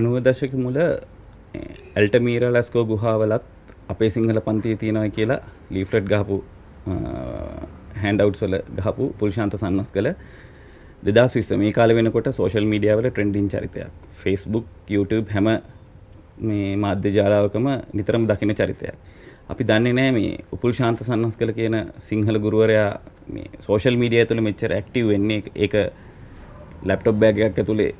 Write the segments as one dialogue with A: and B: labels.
A: අනුවදශක මුල ඇල්ටමීර ලැස්කෝ ගුහාවලත් අපේ සිංහල පන්තිය තියෙනව කියලා ලීෆලට් ගහපු හැන්ඩවට්සල ගහපු පුල්ෂාන්ත සන්නස් කළ දෙදස් විස්ස මේ කාල වෙනකොට සෝශල් මීඩියාවල ට්‍රෙන්ඩින් චරිතයක් ෆෙස්බුක් YouTube හැම මේ මාධ්‍ය ජාලාවකම නිතරම දකින චරිතයක්. අපි දන්නේ නෑ මේ උපුල් ශාන්ත සන්නස් කළ කියන සිංහල ගුරුවරයා මේ සෝෂල් මීඩිය තුළ මෙච්චර ඇක්ටව් වෙන්නේ එක ලැප්ටොප් බෑගයක් ඇතුළේ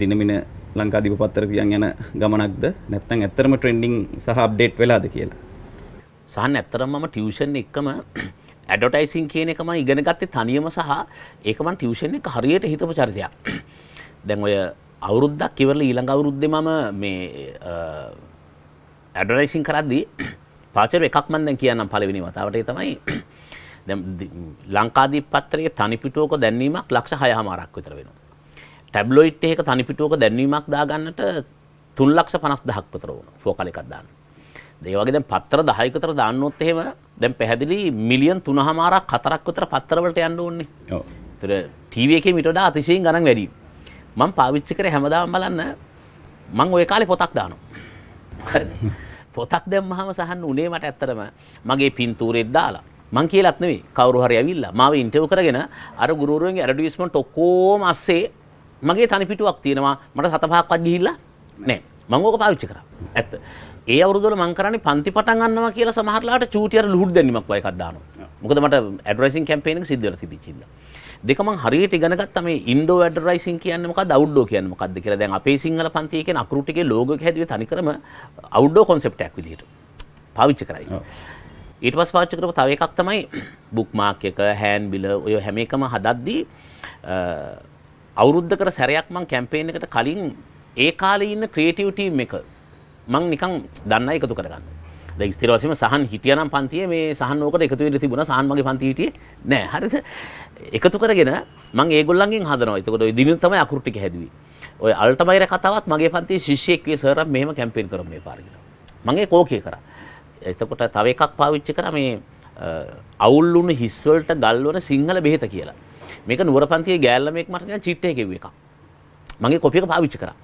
A: දිනමින ලංකා දිපපත්තර තියන් යන ගමනක්ද
B: නැත්තම් ඇත්තරම ට්‍රෙන්ඩිං සහ අප්ඩේට් වෙලාද කියලා. සහන් ඇත්තරම් මම ටියුෂන් එක්කම ඇඩොටයිසින් කියන එකම ඉගෙන ගත්තේ තනියම සහ ඒක මම ටියුෂන් එක හරියට හිතපු චරිතයක්. දැන් ඔය අවුරුද්දක් ඉවරලා ඊළඟ අවුරුද්දේ මම මේ ඇඩොටයිසින් කරද්දී පාචර එකක් මම දැන් කියන්නම් පළවෙනි වතාවට ඒ තමයි දැන් ලංකාදීප පත්‍රයේ තනි පිටුවක දැන්වීමක් ලක්ෂ 6 හමාරක් විතර වෙනවා. ටැබ්ලොයිට් එක තනි පිටුවක දැන්වීමක් දාගන්නට 350000ක් විතර වුණ ෆෝකල් එකක් දාන්න. ඒ වගේ දැන් පත්තර 10 කතර දාන්නොත් එහෙම දැන් පැහැදිලි මිලියන් 3මාරක් 4ක් විතර පත්තර වලට යන්න ඕනේ. ඔව්. ඒතර ටීවී එකේ මීට වඩා අතිශයින් ගණන් වැඩි. මම පාවිච්චි කරේ හැමදාම බලන්න මම ওই කාලේ පොතක් දානවා. පොතක් දැම්මහම සහන්න උනේ මට ඇත්තටම මගේ පින්තූරෙත් දාලා මං කියලත් නෙවෙයි කවුරු හරි ඇවිල්ලා මාව ඉන්ටර්වයුව කරගෙන අර ගුරුවරුන්ගේ ඇඩ්වර්ටයිස්මන්ට් ඔක්කොම අස්සේ මගේ තනිපිටුවක් තියෙනවා මට සතපහක්වත් ගිහිල්ලා නෑ මං ඕක පාවිච්චි කරා ඇත්ත ඒ අවුරුදුවල මං කරන්නේ පන්ති පටන් ගන්නවා කියලා සමහරලාට චූටියට ලුහුඩු දැන්නීමක් වගේ එකක් දානවා මොකද මට ඇඩ්වර්ටයිසින් කැම්පේන් එක සිද්ධ වෙලා තිබිච්ච ඉඳලා දෙකම හරියට ඉගෙන ගත්තා මේ ඉන්ඩෝ ඇඩ්වර්ටයිසින් කියන්නේ මොකක්ද අවුට්ඩෝ කියන්නේ මොකක්ද කියලා දැන් අපේ සිංහල පන්තියේ කියන අකුරු ටිකේ ලෝගෝ එක හැදුවේ තනිකරම අවුට්ඩෝ concept එකක් විදිහට පාවිච්චි කරයි ඊට පස්සේ පාවිච්චි කරපු තව එකක් තමයි බුක්මාක් එක හෑන්ඩ් බිල ඔය හැම එකම හදද්දී අවුරුද්දකට සැරයක් මං කැම්පේන් එකට කලින් ඒ කාලේ ඉන්න ක්‍රියේටිව් ටීම් එක මං නිකන් දන්නයි එකතු කරගන්න. දැන් ස්ථිර වශයෙන්ම සහන් හිටියානම් පන්තියේ මේ සහන් ඕකට එකතු වෙලා තිබුණා සහන් මගේ පන්ති හිටියේ නෑ හරිද? එකතු කරගෙන මං ඒගොල්ලන්ගෙන් හදනවා. එතකොට ওই දිනෙන් තමයි අකුරු ටික හැදුවේ. ওই අල්ටමයිර කතාවත් මගේ පන්තියේ ශිෂ්‍යෙක් විය සර්රා මෙහෙම කැම්පේන් කරමු මේ පාර කියලා. මං ඒක ඕකේ කරා. එතකොට තව එකක් පාවිච්චි කරා මේ අවුල් වුණු හිස්වලට ගල්වන සිංහල බෙහෙත කියලා. මේක නුවර පන්තියේ ගෑල්ලමෙක් මට කියන චිට්ටේ කිව්ව එකක්. මගේ කොපි එක පාවිච්චි කරා.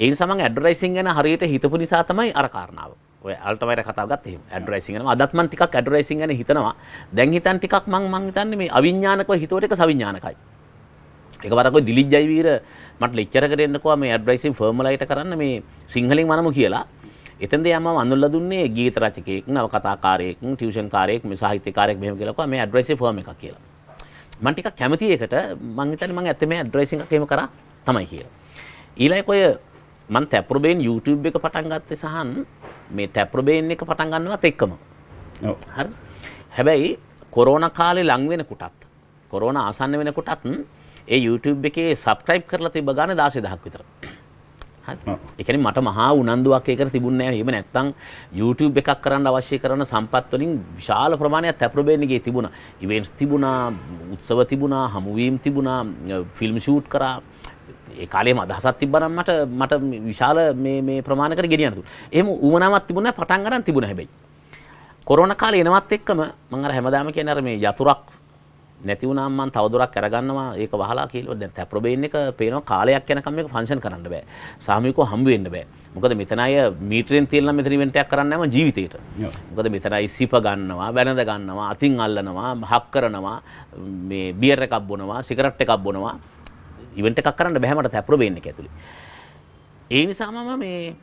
B: ඒ නිසා මම ඇඩ්වර්ටයිසින් ගැන හරියට හිතපු නිසා තමයි අර කාරණාව. ඔය අල්ටවයර කතාව ගත්ත එහෙම. ඇඩ්වර්ටයිසින් ගැන අදත් මම ටිකක් ඇඩ්වර්ටයිසින් ගැන හිතනවා. දැන් හිතන් ටිකක් මම මං හිතන්නේ මේ අවිඥානිකව හිතුවට එක සවිඥානිකයි. එකවරක් ඔය දිලිජ් ජයවීර මට ලෙක්චර් එකට එන්නකෝ මේ ඇඩ්වර්ටයිසින් ෆර්ම් වලට කරන්න මේ සිංහලෙන් මනමු කියලා. එතනද යම අඳුල්ලා දුන්නේ ගීත රචකයෙක්, නවකතාකාරයෙක්, ටියුෂන් කාරයෙක්, මේ සාහිත්‍යකාරයෙක් මෙහෙම කියලා මේ ඇඩ්වර්ටයිසින් ෆර්ම් එකක් කියලා. මන්ටික කැමති එකට මංහිතන මං ඇතම ඩ්‍රෙසිං එකම කර තමයි කිය. ඊලයික ඔය මන් තැපරබේන් YouTube එක පටන් ගත්තේ සහන් මේ තැපරබේන් එක පටන් ගන්නවත් එක්කම හරි හැබැයි කොරෝණ කාලේ ලං වෙනකොටත් කොරෝණ ආසන්න වෙනකොටත් ඒ YouTube එකේ subscribe කරලා තිබ්බ ගාන 16000ක් විතර. එකන මට මහා උනන්දුවක් ඒකට තිබුණේ එහෙම නැත්තම් YouTube එකක් කරන්න අවශ්‍ය කරන සම්පත් වලින් විශාල ප්‍රමාණයක් තැපරබෙන්නගේ තිබුණා. ඉවෙන්ට්ස් තිබුණා, උත්සව තිබුණා, හමුවීම් තිබුණා, ෆිල්ම් ෂූට් කරා. ඒ කාලේම අදහසක් තිබ්බනම් මට මට විශාල මේ මේ ප්‍රමාණයකට ගෙනියන්න දුන්නා. එහෙම ඌමනාවක් තිබුණා පටන් ගන්න තිබුණා හැබැයි. කොරෝනා කාලේ එනවත් එක්කම මම අර හැමදාම කියන්නේ අර මේ යතුරක් නැති වුණාම මම තවදුරක් අරගන්නවා ඒක වහලා කියලා දැන් තැප්‍රොබේන් එක පේනවා කාලයක් යනකම් මේක ෆන්ක්ෂන් කරන්න බෑ සාමූහිකව හම්බ වෙන්න බෑ මොකද මෙතන අය මීටරෙන් තියලා නම් මෙතන ඉවෙන්ට් එකක් කරන්න යම ජීවිතේට මොකද මෙතන අය සිප ගන්නවා වැළඳ ගන්නවා අතින් අල්ලනවා හක් කරනවා මේ බියර් එකක් බොනවා සිගරට් එකක් බොනවා ඉවෙන්ට් එකක් කරන්න බෑ මට තැප්‍රොබේන් එක ඇතුලේ ඒ නිසාම මම මේ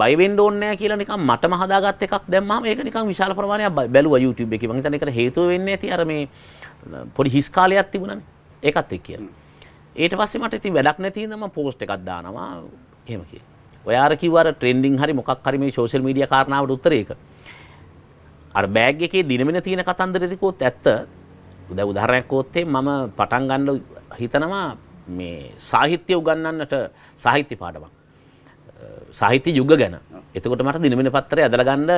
B: බය වෙන්න ඕනේ නැහැ කියලා නිකන් මටම හදාගත් එකක් දැම්මම ඒක නිකන් විශාල ප්‍රමාණයක් බැලුවා YouTube එකේ මම හිතන්නේ ඒකට හේතුව වෙන්නේ ඇති අර මේ පොඩි හිස් කාලයක් තිබුණනේ ඒකත් එක් කියලා. ඊට පස්සේ මට ඉතින් වැඩක් නැති හින්දා මම පෝස්ට් එකක් දානවා එහෙම කියලා. ඔයා අර කිව්ව අර ට්‍රෙන්ඩින් හරි මොකක් හරි මේ සෝෂල් මීඩියා කාරණාවට උත්තරේ ඒක. අර බෑග් එකේ දිනමින තියෙන කතන්දරේදී කොත් ඇත්ත. දැන් උදාහරණයක් කොත්තේ මම පටන් ගන්න හිතනවා මේ සාහිත්‍ය උගන්වන්නට සාහිත්‍ය පාඩමක්. සාහිත්‍ය යුග ගැන. එතකොට මට දිනමින පත්‍රය ඇදලා ගන්න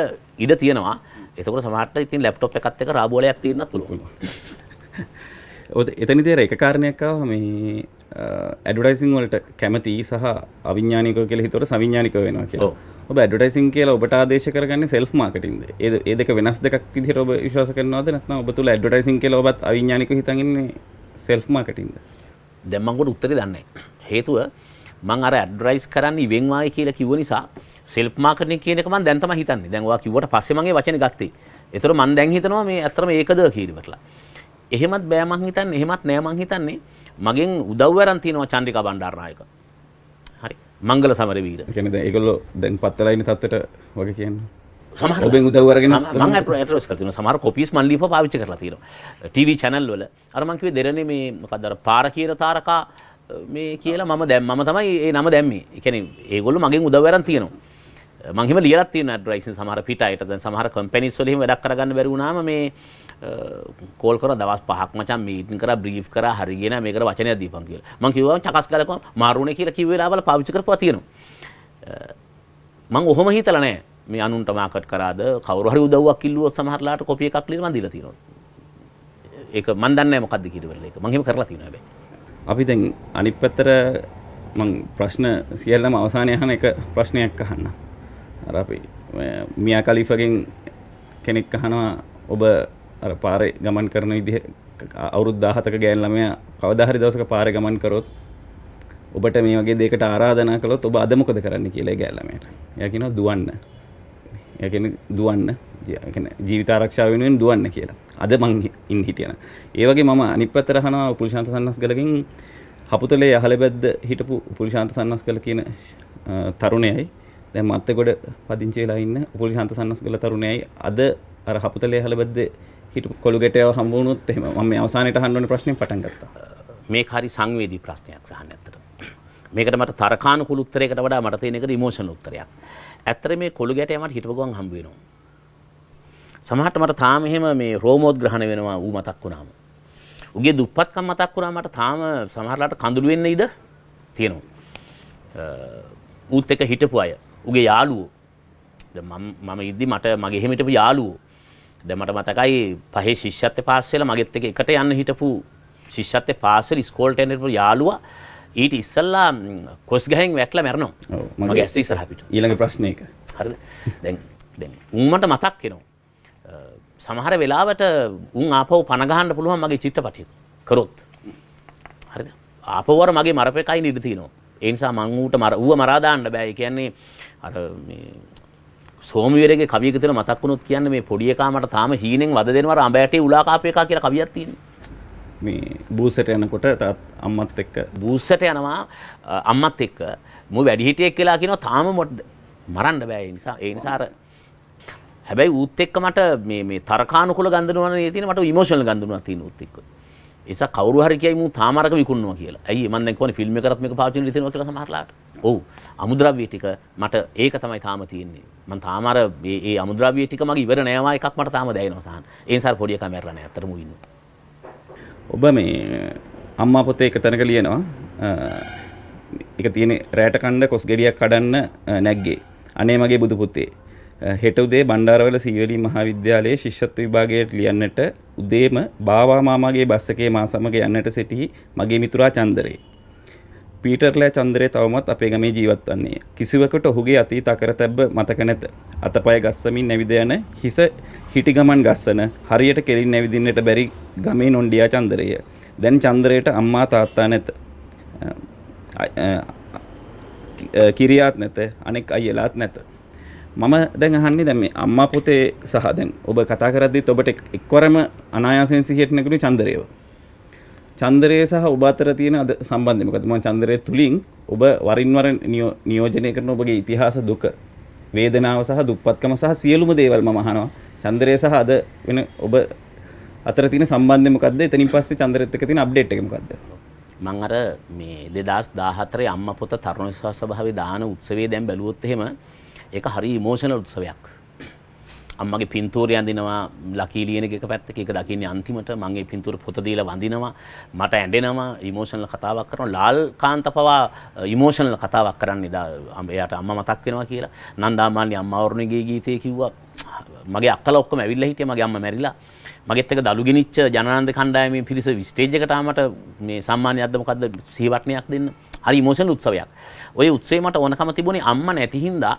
B: ඉඩ තියෙනවා. එතකොට සමහරට ඉතින් ලැප්ටොප් එකත් එක්ක රාබෝලයක් තියෙන්නත් පුළුවන්.
A: එතනි තේර එක කාරණයක්කාව මේ ඇඩටයිසින් වලට කැමති සහ අවිඥානික කෙ හිතොට සවිඥානික වෙන කිය ඔබ ඇඩටයිසින් කියලා ඔබට ආදේශ කරගන්න සෙල් මාකටින්ද ඒ ඒදක වෙනස් දෙක් විදිර ඔබ විශවාස කරනවාද නත්න ඔබ තුළ ඇඩටයිසින් කෙල ඔබත් අවිඥානික හිතගන්නේ සෙල් මාකටින්ද දෙම්මංගොට
B: උත්තරි දන්නේ හේතුව මං අර ඇඩ්‍රයිස් කරන්න ඉවෙන්වාය කියලා කිව නිසා සෙල්ප් මාකටන කියනකම දැන්තම හිතන්නේ දැන්වා කිවට පස්සෙමගේ වචන ගත්තේ එතර මන් දැන් හිතනවා මේ ඇතරම ඒකද කීරීමටලා එහෙමත් බෑ මං හිතන්නේ එහෙමත් නෑ මං හිතන්නේ මගෙන් උදව් අරන් තිනවා චන්ද්‍රිකා බණ්ඩාරනායක. හරි. මංගල සමරවීර. ඒ කියන්නේ දැන් ඒගොල්ලෝ දැන්
A: පත් වෙලා ඉන්න තත්ත්වයට වගේ
B: කියන්නේ. සමහර ඔබෙන් උදව් අරගෙන මම ඇඩ්‍රස් කරලා තියෙනවා සමහර කොපීස් මන් ලියපුවා පාවිච්චි කරලා තියෙනවා ටීවී channel වල අර මං කිව්වේ දෙරණේ මේ මොකක්ද අර පාර කියන තාරකා මේ කියලා මම දැන් මම තමයි ඒ නම දැම්මේ ඒ කියන්නේ ඒගොල්ලෝ මගෙන් උදව් අරන් තියෙනවා මංහිම ලියලත් තියෙන ඇඩ්වර්ටයිසින් සමහර පිටයට දැන් සමහර කම්පැනිස් වලින් වැඩක් කරගන්න බැරි වුණාම මේ කෝල් කරලා දවස් පහක් මචං මීටින් කරා බ්රීෆ් කරා හරියගෙන මේකට වචනයක් දීපන් කියලා. මං කිව්වා චකස් කරලා මාරුනේ කියලා කිව්ව වෙලාවල පාවිච්චි කරපුවා තියෙනවා. මං ඔහොම හිතලා නෑ. මේ අනුන්ට මාකට් කරාද කවුරු හරි උදව්වක් කිල්ලුවොත් සමහරලාට කොපි එකක් ලියලා මන් දීලා තියෙනවා. ඒක මන් දන්නේ නැහැ මොකද්ද කියලා වෙලලා ඒක. මං එහෙම කරලා තියෙනවා හැබැයි. අපි දැන්
A: අනිත් පැත්තට මං ප්‍රශ්න සියල්ලම අවසානයේ අහන එක ප්‍රශ්නයක් අහන්නම්. අපි මියා කලිෆගෙන් කෙනෙක් අහනවා ඔබ අර පාරේ ගමන් කරන විදිහ අවුරුදු 17ක ගෑන් ළමයා කවදා හරි දවසක පාරේ ගමන් කරොත් ඔබට මේ වගේ දෙයකට ආරාධනා කළොත් ඔබ අද මොකද කරන්න කියලා ගෑල්ලමයට. එයා කියනවා දුවන්න. එයා කියන්නේ දුවන්න. ඒ කියන්නේ ජීවිත ආරක්ෂාව වෙනුවෙන් දුවන්න කියලා. අද මං ඉන් හිටියන. ඒ වගේ මම අනිත් පැත්තට අහනවා පුලිශාන්ත සන්නස්ගලකින් හපුතලේ අහලබැද්ද හිටපු පුලිශාන්ත සන්නස්ගල කියන තරුණයයි දැ මත්තකොඩ පදිංචේලාඉන්න පුලි ශන්ත සන්නස් කළ තරුණයයි අද අර හපුතලේ හලබද්ද හිට කොළුගෙටයව හම්බුණුත් එම ම අවසානයට හන්ඩුවන ප්‍රශ්නය පටන්ගත්ත
B: මේ හරි සංවේදී ප්‍රශ්නයක් සහන ඇතට මේකට මට තරකාන කුළුත්තරයකට වඩා මට තියෙනක රිමෝෂණ උත්තරයක් ඇත්තර මේ කොළු ගැටයමට හිටපුගුවන් හම්බුවෙනවා සමහට මට තාම එහෙම මේ රෝමෝත් ග්‍රහණ වෙනවා ඌ මතක් වුණාම. උගේ දුප්පත්කම් මතක් වුණා මට තාම සමහරලාට කඳුළු වෙන්න ඉඩ තියෙනවා. ඌත් එක හිටපු අය උගේ යාලුවෝ මම ඉදදි මට මගේ හෙමිටපු යාලුවෝ ද මට මතකයි පහේ ශිෂ්‍යත්‍ය පාස්සල මගෙත් එක එකට යන්න හිටපු ශිෂ්‍යත්‍ය පාසල ස්කෝල්ට එනපු යාලුවා ඊට ඉස්සල්ලා කොස් ගැහෙන් වැටල මැරනවා මගේ ඇස් ඉස්සරහපිට
A: ඊළඟ ප්‍රශ්නයක
B: හරි දැන් උන්මට මතක් කෙනවා සමහර වෙලාවට උන් ආපව පනගහන්න පුළුවන් මගේ චිත්තපටිය කරොත් හරි ආපවර මගේ මරපකයි නිර්තිනවා ඒනිසා මං ඌට මර ඌව මරාදාන්න බෑ කියන්නේ අර සෝමිවරගේ කවියක තියෙන මතක් වුණොත් කියන්නේ මේ පොඩි එකා මට තාම හීනෙන් වද දෙනවා අර අඹෑටේ උලා කාපු එකා කියලා කවියක් තියෙනවා. මේ බූසට යනකොට තාත් අම්මත් එක්ක බූසට යනවා අම්මත් එක්ක මු වැඩිහිටියෙක් කියලා කියනවා තාම මරන්න බෑ ඒ නිසා ඒ නිසා අර හැබැයි ඌත් එක්ක මට මේ මේ තරකානුකූල ගන්දනුවනේ තියෙන මට ඉමෝෂනල් ගන්දනුවක් තියෙන ඌත් එක්ක. ඒසක් කවුරු හරි කියයි මූ තාමරක විකුණනවා කියලා. ඇයි මම දැන් කියන්නේ ෆිල්ම් එකකටත් මේක පාවිච්චි කරන්න හිතෙනවා කියලා සමහරලාට. ඔව් අමුද්‍රව්‍ය ටික මට ඒක තමයි තාම තියෙන්නේ. මම තාම අර මේ අමුද්‍රව්‍ය ටික මගේ ඉවර නෑවා එකක් මට තාම දැනෙනවා සහන්. ඒ නිසා පොඩි එකක් මැරලා නෑ අතරම ඉන්නේ.
A: ඔබ මේ අම්මා පොතේ එක තැනක ලියනවා. ඒක තියෙන්නේ රැට කන්න කොස් ගෙඩියක් කඩන්න නැග්ගේ. අනේ මගේ බුදු පුතේ. හෙට උදේ බණ්ඩාරවල සීවලී මහාවිද්‍යාලයේ ශිෂ්‍යත්ව විභාගයට ලියන්නට උදේම බාවා මාමාගේ බස් එකේ මා සමග යන්නට සිටි මගේ මිතුරා චන්දරේ. පීටර්ලෑ චන්දරය තවමත් අපේ ගමේ ජීවත් වන්නේ. කිසිවකට ඔහුගේ අතීත අකරතැබ්බ මතක නැත. අතපය ගස්සමින් නැවිද යන හිස හිටි ගමන් ගස්සන හරියට කෙලින් නැවිදින්නට බැරි ගමේ නොන්ඩියා චන්දරය. දැන් චන්දරයට අම්මා තාත්තා නැත. කිරියාත් නැත අනෙක් අයලාත් නැත. මම දැන් අහන්නේ දැන් මේ අම්මා පුතේ සහ දැන් ඔබ කතා කරද්දිත් ඔබට එක්වරම අනායාසයෙන් සිහියට නැගුණු චන්දරයව. චන්දරය සහ ඔබ අතර තියෙන අද සම්බන්ධය මොකද මම චන්දරය තුලින් ඔබ වරින් වර නියෝජනය කරන ඔබගේ ඉතිහාස දුක වේදනාව සහ දුක්පත්කම සහ සියලුම දේවල් මම අහනවා චන්දරය සහ අද වෙන ඔබ අතර තියෙන සම්බන්ධය මොකද්ද එතනින් පස්සේ චන්දරෙත් එක්ක තියෙන අප්ඩේට් එක මොකද්ද
B: මම අර මේ 2014 අම්මා පොත තරුණ විශ්වාස සභාවේ දාන උත්සවයේ දැන් බැලුවොත් එහෙම ඒක හරි ඉමෝෂනල් උත්සවයක් අම්මගේ පින්තූරය අඳිනවා ලකී ලියන එක පැත්තක ඒක දකින්නේ අන්තිමට මගේ පින්තූර පොත දීලා වඳිනවා මට ඇඬෙනවා ඉමෝෂනල් කතාවක් කරනවා ලාල් කාන්ත පවා ඉමෝෂනල් කතාවක් කරන්න එදා එයාට අම්මා මතක් වෙනවා කියලා නන්දාමාලි අම්මාවරුණගේ ගීතේ කිව්වා මගේ අක්කලා ඔක්කොම ඇවිල්ලා හිටියේ මගේ අම්මා මැරිලා මගෙත් එක දළු ගෙනිච්ච ජනනන්ද කණ්ඩායමේ පිරිස ස්ටේජ් එකට ආවට මේ සම්මානය අද්ද මොකද්ද සිහිවටනයක් දෙන්න. හරි ඉමෝෂනල් උත්සවයක්. ওই උත්සවේ මට ඕනකම තිබුණේ අම්මා නැති හින්දා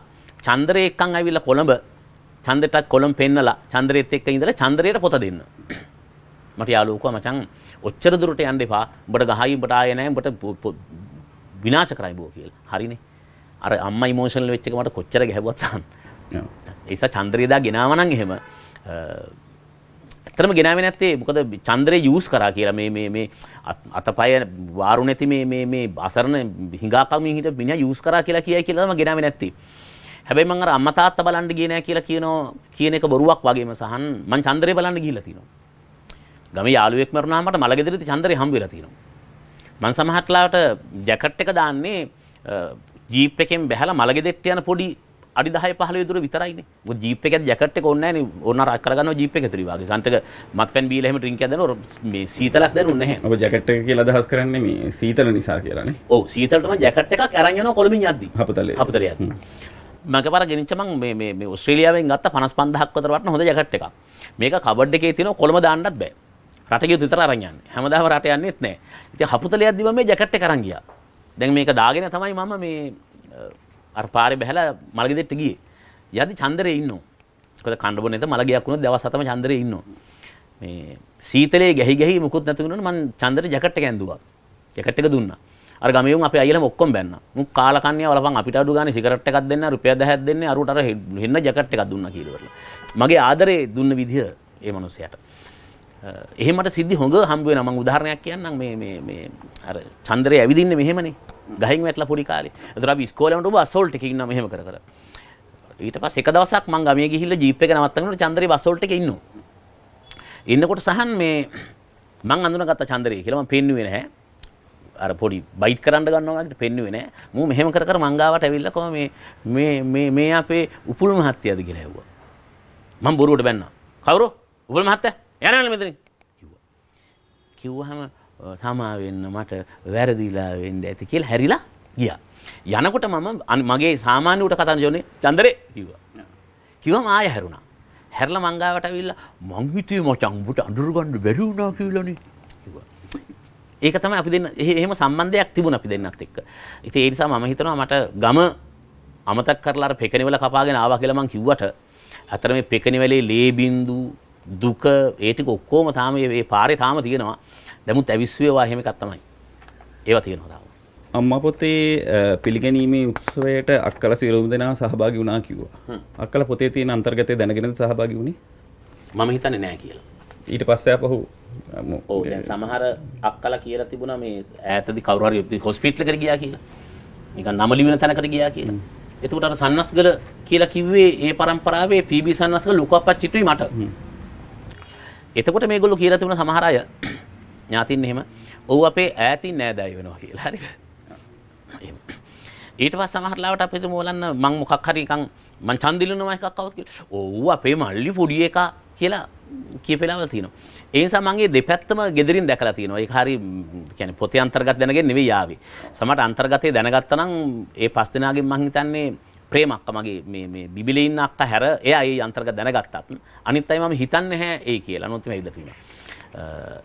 B: චන්දරේ එක්කන් ඇවිල්ලා කොළඹ චන්දෙටත් කොළම් පෙන්නලා චන්ද්‍රයත් එක්ක ඉඳලා චන්ද්‍රයට පොත දෙන්න. මට යාළුවෝ මචං ඔච්චර දුරට යන්න එපා. උඹට ගහයි උඹට ආයේ නැහැ උඹට විනාශ කරයි බෝ කියලා. හරිනේ. අර අම්මා ඉමෝෂනල් වෙච්ච එක මට කොච්චර ගැහුවත් සාන්න. ඒස චන්ද්‍රය දා ගෙනාව නම් එහෙම ඇත්තටම ගෙනාවේ නැත්තේ මොකද චන්ද්‍රය යූස් කරා කියලා මේ මේ මේ අතපය වාරු නැති මේ මේ මේ අසරණ හිඟාකමින් හිට මිනිහා යූස් කරා කියලා කියයි කියලා තමයි ගෙනාවේ නැත්තේ. හැබැයි මං අර අම්මා තාත්තා බලන්න ගියේ නෑ කියලා කියනෝ කියන එක බොරුවක් වගේම සහන් මං චන්ද්‍රේ බලන්න ගිහිල්ලා තියෙනවා ගමේ යාළුවෙක් මරුණාම මට මලගෙදරදී චන්ද්‍රේ හම්බ වෙලා තියෙනවා මං සමහරట్లాට ජැකට් එක දාන්නේ ජීප් එකෙන් බැහැලා මලගෙදෙට්ට යන පොඩි අඩි 10 15 දුර විතරයිනේ. මොකද ජීප් එකේ ජැකට් එක ඕනේ නැහනේ. ඕන අර කරගන්නවා ජීප් එකේ ඉතිරි වාගේ. සන්තක මත්පැන් බීලා එහෙම ඩ්‍රින්ක් එකක් දෙනවා. මේ සීතලක් දැනුනේ නැහැ.
A: ඔබ ජැකට් එක කියලා අදහස් කරන්නේ මේ සීතල නිසා කියලානේ. ඔව්
B: සීතලටම ජැකට් එකක් අරන් යනවා කොළඹින් යද්දි.
A: හපතලේ. හපතලේ යද්දි.
B: මක පර ගෙනනිච්ච මං මේ ඔස්ට්‍රේලියාවෙන් ගත්ත පනස් පන්දහක් වතර වටන හොඳ ජගට් එකක් මේක කබඩ් එකේ තියෙන කොළම දාන්නත් බෑ රටගේ විතර අරන් යන්නේ හැමදාම රට යන්නෙත් නෑ ඉතින් හපුතලයක් දිව මේ ජැකට් එක අරන් ගියා දැන් මේක දාගෙන තමයි මම මේ අර පාරේ බහැලා මල්ගෙදෙට්ට ගියේ යදි චන්දරේ ඉන්නවා මොකද කන්න බොන නැත මලගයක් වුණොත් දවස් හතම චන්දරේ ඉන්නවා මේ සීතලේ ගැහි ගැහි මුකුත් නැතුනොත් මං චන්දරේ ජැකට් එක ඇඳුවා ජැකට් එක දුන්නා අර ගමේවුන් අපේ අයියලම ඔක්කොම බැන්නා. මුක් කාලකන්ණිය වලපන් අපිට අඩු ගානේ සිගරට් එකක් දෙන්න රුපියල් 10ක් දෙන්න අරුවට අර හෙන්න ජැකට් එකක් දුන්නා කීලවලු. මගේ ආදරේ දුන්න විදිය ඒ මිනිස්සයාට. එහෙම මට සිද්ධි හොඟ හම්බ වෙනවා. මම උදාහරණයක් කියන්නම් මේ මේ මේ අර චන්දරේ ඇවිදින්නේ මෙහෙමනේ. ගහින් වැටලා පොඩි කාලේ. ඒතර අපි ඉස්කෝලේ යනකොට ඔබ අසෝල්ට් එකකින් ඉන්නවා මෙහෙම කර කර. ඊට පස්සේ එක දවසක් මං ගමේ ගිහිල්ලා ජීප් එක නවත්තනකොට චන්දරේ අසෝල්ට් එකේ ඉන්නවා. ඉන්නකොට සහන් මේ මං අඳුනගත්ත චන්දරේ කියලා මං පෙන්නුවේ නැහැ. අර පොඩි බයිට් කරන්න ගන්නවාට පෙන්නුවේ නෑ මූ මෙහෙම කර කර මංගාවට ඇවිල්ලා කොහොම මේ මේ මේ මේ අපේ උපුල් මහත්තයාද කියලා ඇහුවා මම බොරුවට බැන්නා කවුරු උපුල් මහත්තයා යනවනේ මෙතනින් කිව්වා කිව්වහම සමා වෙන්න මට වැරදිලා වෙන්න ඇති කියලා හැරිලා ගියා යනකොට මම මගේ සාමාන්‍ය උට කතා කරන්නේ චන්දරේ කිව්වා කිව්වම ආය හැරුණා හැරලා මංගාවට ඇවිල්ලා මං හිතුවේ මචං උඹට අඳුර ගන්න බැරි වුණා කියලානේ ඒක තමයි අපි දෙන්න එහෙම සම්බන්ධයක් තිබුණ අපි දෙන්නත් එක්ක. ඉතින් ඒ නිසා මම හිතනවා මට ගම අමතක කරලා අර පෙකණිවල කපාගෙන ආවා කියලා මං කිව්වට අතර මේ පෙකණිවලේ ලේ බින්දු දුක ඒ ටික ඔක්කොම තාම මේ පාරේ තාම තියෙනවා. නමුත් ඇවිස්සුවේවා එහෙම එකක් තමයි. ඒවා තියෙනවා තාම.
A: අම්මා පොතේ පිළිගැනීමේ උත්සවයට අක්කලා සියලුම දෙනා සහභාගී වුණා කිව්වා. අක්කලා පොතේ තියෙන අන්තර්ගතය දැනගෙනද සහභාගී වුණේ?
B: මම හිතන්නේ නෑ කියලා.
A: ඊට පස්සේ අපහු
B: ඕ දැන් සමහර අක්කලා කියලා තිබුණා මේ ඈතදී කවුරු හරි හොස්පිටල් එකට ගියා කියලා. නිකන් නමලි වෙන තැනකට ගියා කියලා. එතකොට අර සන්නස්ගල කියලා කිව්වේ ඒ પરම්පරාවේ පීබී සන්නස්ගල ලුකප්පච්චිතුයි මට. එතකොට මේගොල්ලෝ කියලා තිබුණ සමහර අය ඥාතින් එහෙම ඔව් අපේ ඈතින් නෑදෑය වෙනවා කියලා. හරිද? ඊට පස්සේ සමහර ලාවට අපි හිතමු බලන්න මං මොකක් හරි නිකන් මං ඡන්දිලුනවා එකක් આવුත් කියලා. ඔව් අපේ මල්ලි පොඩි එකා කියලා කියපෙලාවල් තියෙනවා. ඒ නිසා මම මේ දෙපැත්තම gederin දැකලා තියෙනවා. ඒක හරි කියන්නේ පොතේ අන්තර්ගත දැනගෙන නෙවෙයි ආවේ. සමහරට අන්තර්ගතේ දැනගත්තා නම් ඒ පස් දිනාගෙන් මම හිතන්නේ ප්‍රේම අක්කා මගේ මේ මේ බිබිලේ ඉන්න අක්කා හැර එයා ඒ අන්තර්ගත දැනගත්තත් අනිත් අය මම හිතන්නේ නැහැ ඒ කියලා. නමුත් මේ ඇවිල්ලා තියෙනවා.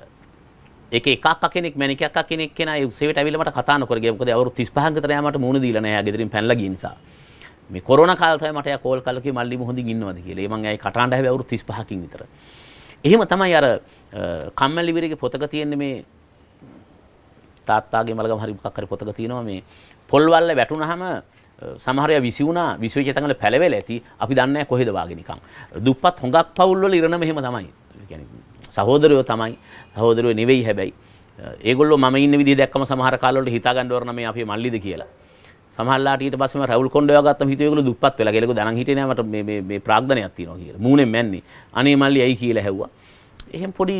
B: ඒක එකක් අක්කා කෙනෙක් මැනික අක්කා කෙනෙක් කෙනා ඒ උසෙවිට ඇවිල්ලා මට කතා නොකර ගියා. මොකද අවුරුදු 35 කට යාමට මූණ දීලා නැහැ. ගෙදරින් පැනලා ගිය නිසා. මේ කොරෝන කාලේ තමයි මට එයා කෝල් කරලා කිව්වේ මල්ලි මොහොඳින් ඉන්නවද කියලා. ඒ මං ඇයි කටහඬ හැබැයි අවුරුදු 35කින් විතර. එහෙම තමයි අර කම්මැලි විරේගේ පොතක තියෙන මේ තාත්තාගේ මලගම හරි මොකක් හරි පොතක තියෙනවා මේ පොල්වල්ල වැටුනහම සමහර අය විසි වුණා විසවිච්ච තැඟල පැලවෙලා ඇති. අපි දන්නේ නැහැ කොහෙද වාගේ නිකන්. දුප්පත් හොඟක් පවුල් වල ඉරණ මෙහෙම තමයි. කියන්නේ සහෝදරයෝ තමයි. සහෝදරයෝ නෙවෙයි හැබැයි. ඒගොල්ලෝ මම ඉන්න විදිහ දැක්කම සමහර කාලවලට හිතා ගන්න ඕන මේ අපි මල්ලිද කියලා. සමහරලාට ඊට පස්සේ මම රවුල් කොණ්ඩේ වගත්තම හිතුවේ ඒගොල්ලෝ දුප්පත් වෙලා කියලා. ඒගොල්ලෝ දණන් හිටියේ නෑ මට මේ මේ මේ ප්‍රාග්ධනයක් තියෙනවා කියලා. මූණෙන් මැන්නේ. අනේ මල්ලි ඇයි කියලා ඇහුවා. එහෙම පොඩි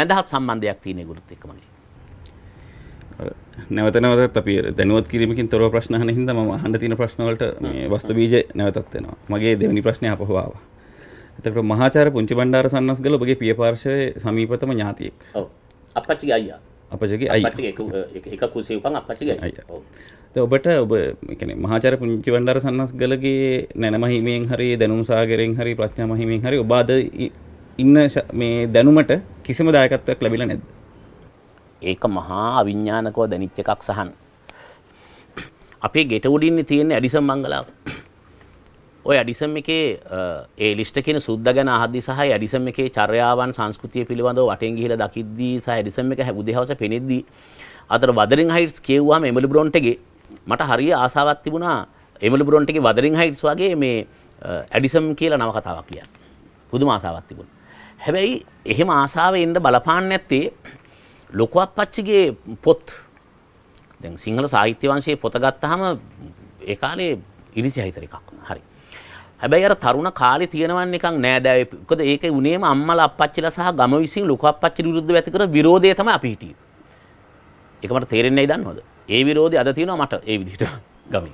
B: මැදහත් සම්බන්ධයක් තියෙන ඒගොල්ලොත් එක්ක මගේ.
A: නැවත නැවතත් අපි දැනුවත් කිරීමකින් තොරව ප්‍රශ්න අහන හින්දා මම අහන්න තියෙන ප්‍රශ්න වලට මේ වස්තු බීජ නැවතත් එනවා. මගේ දෙවෙනි ප්‍රශ්නේ ආපහු ආවා. එතකොට මහාචාර්ය පුංචි බණ්ඩාර සන්නස්ගල ඔබගේ පිය පාර්ශවයේ සමීපතම ඥාතියෙක්. ඔව්.
B: අපච්චිගේ අයියා. අපච්චිගේ අයියා. අපච්චිගේ එක එක කුසේ උපන් අපච්චිගේ අයියා. ඔව්.
A: ඔබට ඔබ එකන මහාචර පුංචි වන්ඩර සන්නස් ගලගේ නැනමහිමෙන් හරි දැනුම් සාගරෙන් හරි ප්‍රශ්න මහිමෙන් හරි ඔබාද ඉන්න මේ
B: දැනුමට කිසිම දායකත්වයක් ලැබිල නැද්ද ඒක මහා අවිඤ්ඥානකව දැනිච්ච එකක් සහන් අපේ ගෙට උඩින්න තියෙන ඇඩිසම් මංගලාව ඔය ඇඩිසම් එකේ ඒ ලිෂ්ට කියෙන සුද්ද ගැන අහදදි සහ ඇඩිසම් එකේ චර්යාවන් සංස්කෘතිය පිළිබඳව වටෙන් ගිහිල දකිද්දී සහ ඇඩිසම් එක හැබුදහවස පෙනෙද්දී අතර වදරින් හයිටස් කියව්වාම එමලි බ්‍රොන්ට්ගේ මට හරිය ආසාවක් තිබුණා එමලි බුරොන්ටගේ වදරින් හයිට්ස් වගේ මේ ඇඩිසම් කියලා නව කතාවක් ලියන්න. පුදුම ආසාවක් තිබුණා. හැබැයි එහෙම ආසාව එන්න බලපාන්න නැත්තේ ලොකුවක් පච්චිගේ පොත්. දැන් සිංහල සාහිත්‍ය වංශයේ පොත ගත්තාම ඒ කාලේ ඉරිසි හිතර එකක්. හරි. හැබැයි අර තරුණ කාලේ තියෙනවන් එකක් නෑ දැවේ. මොකද ඒක උනේම අම්මලා අප්පච්චිලා සහ ගම විසින් ලොකු අප්පච්චි විරුද්ධව ඇති කර විරෝධය තමයි අපි හිටියේ. ඒක මට තේරෙන්නේ නැහැ දන්නවද? ඒ විරෝධය අද තියෙනවා මට ඒ විදිහට ගමේ.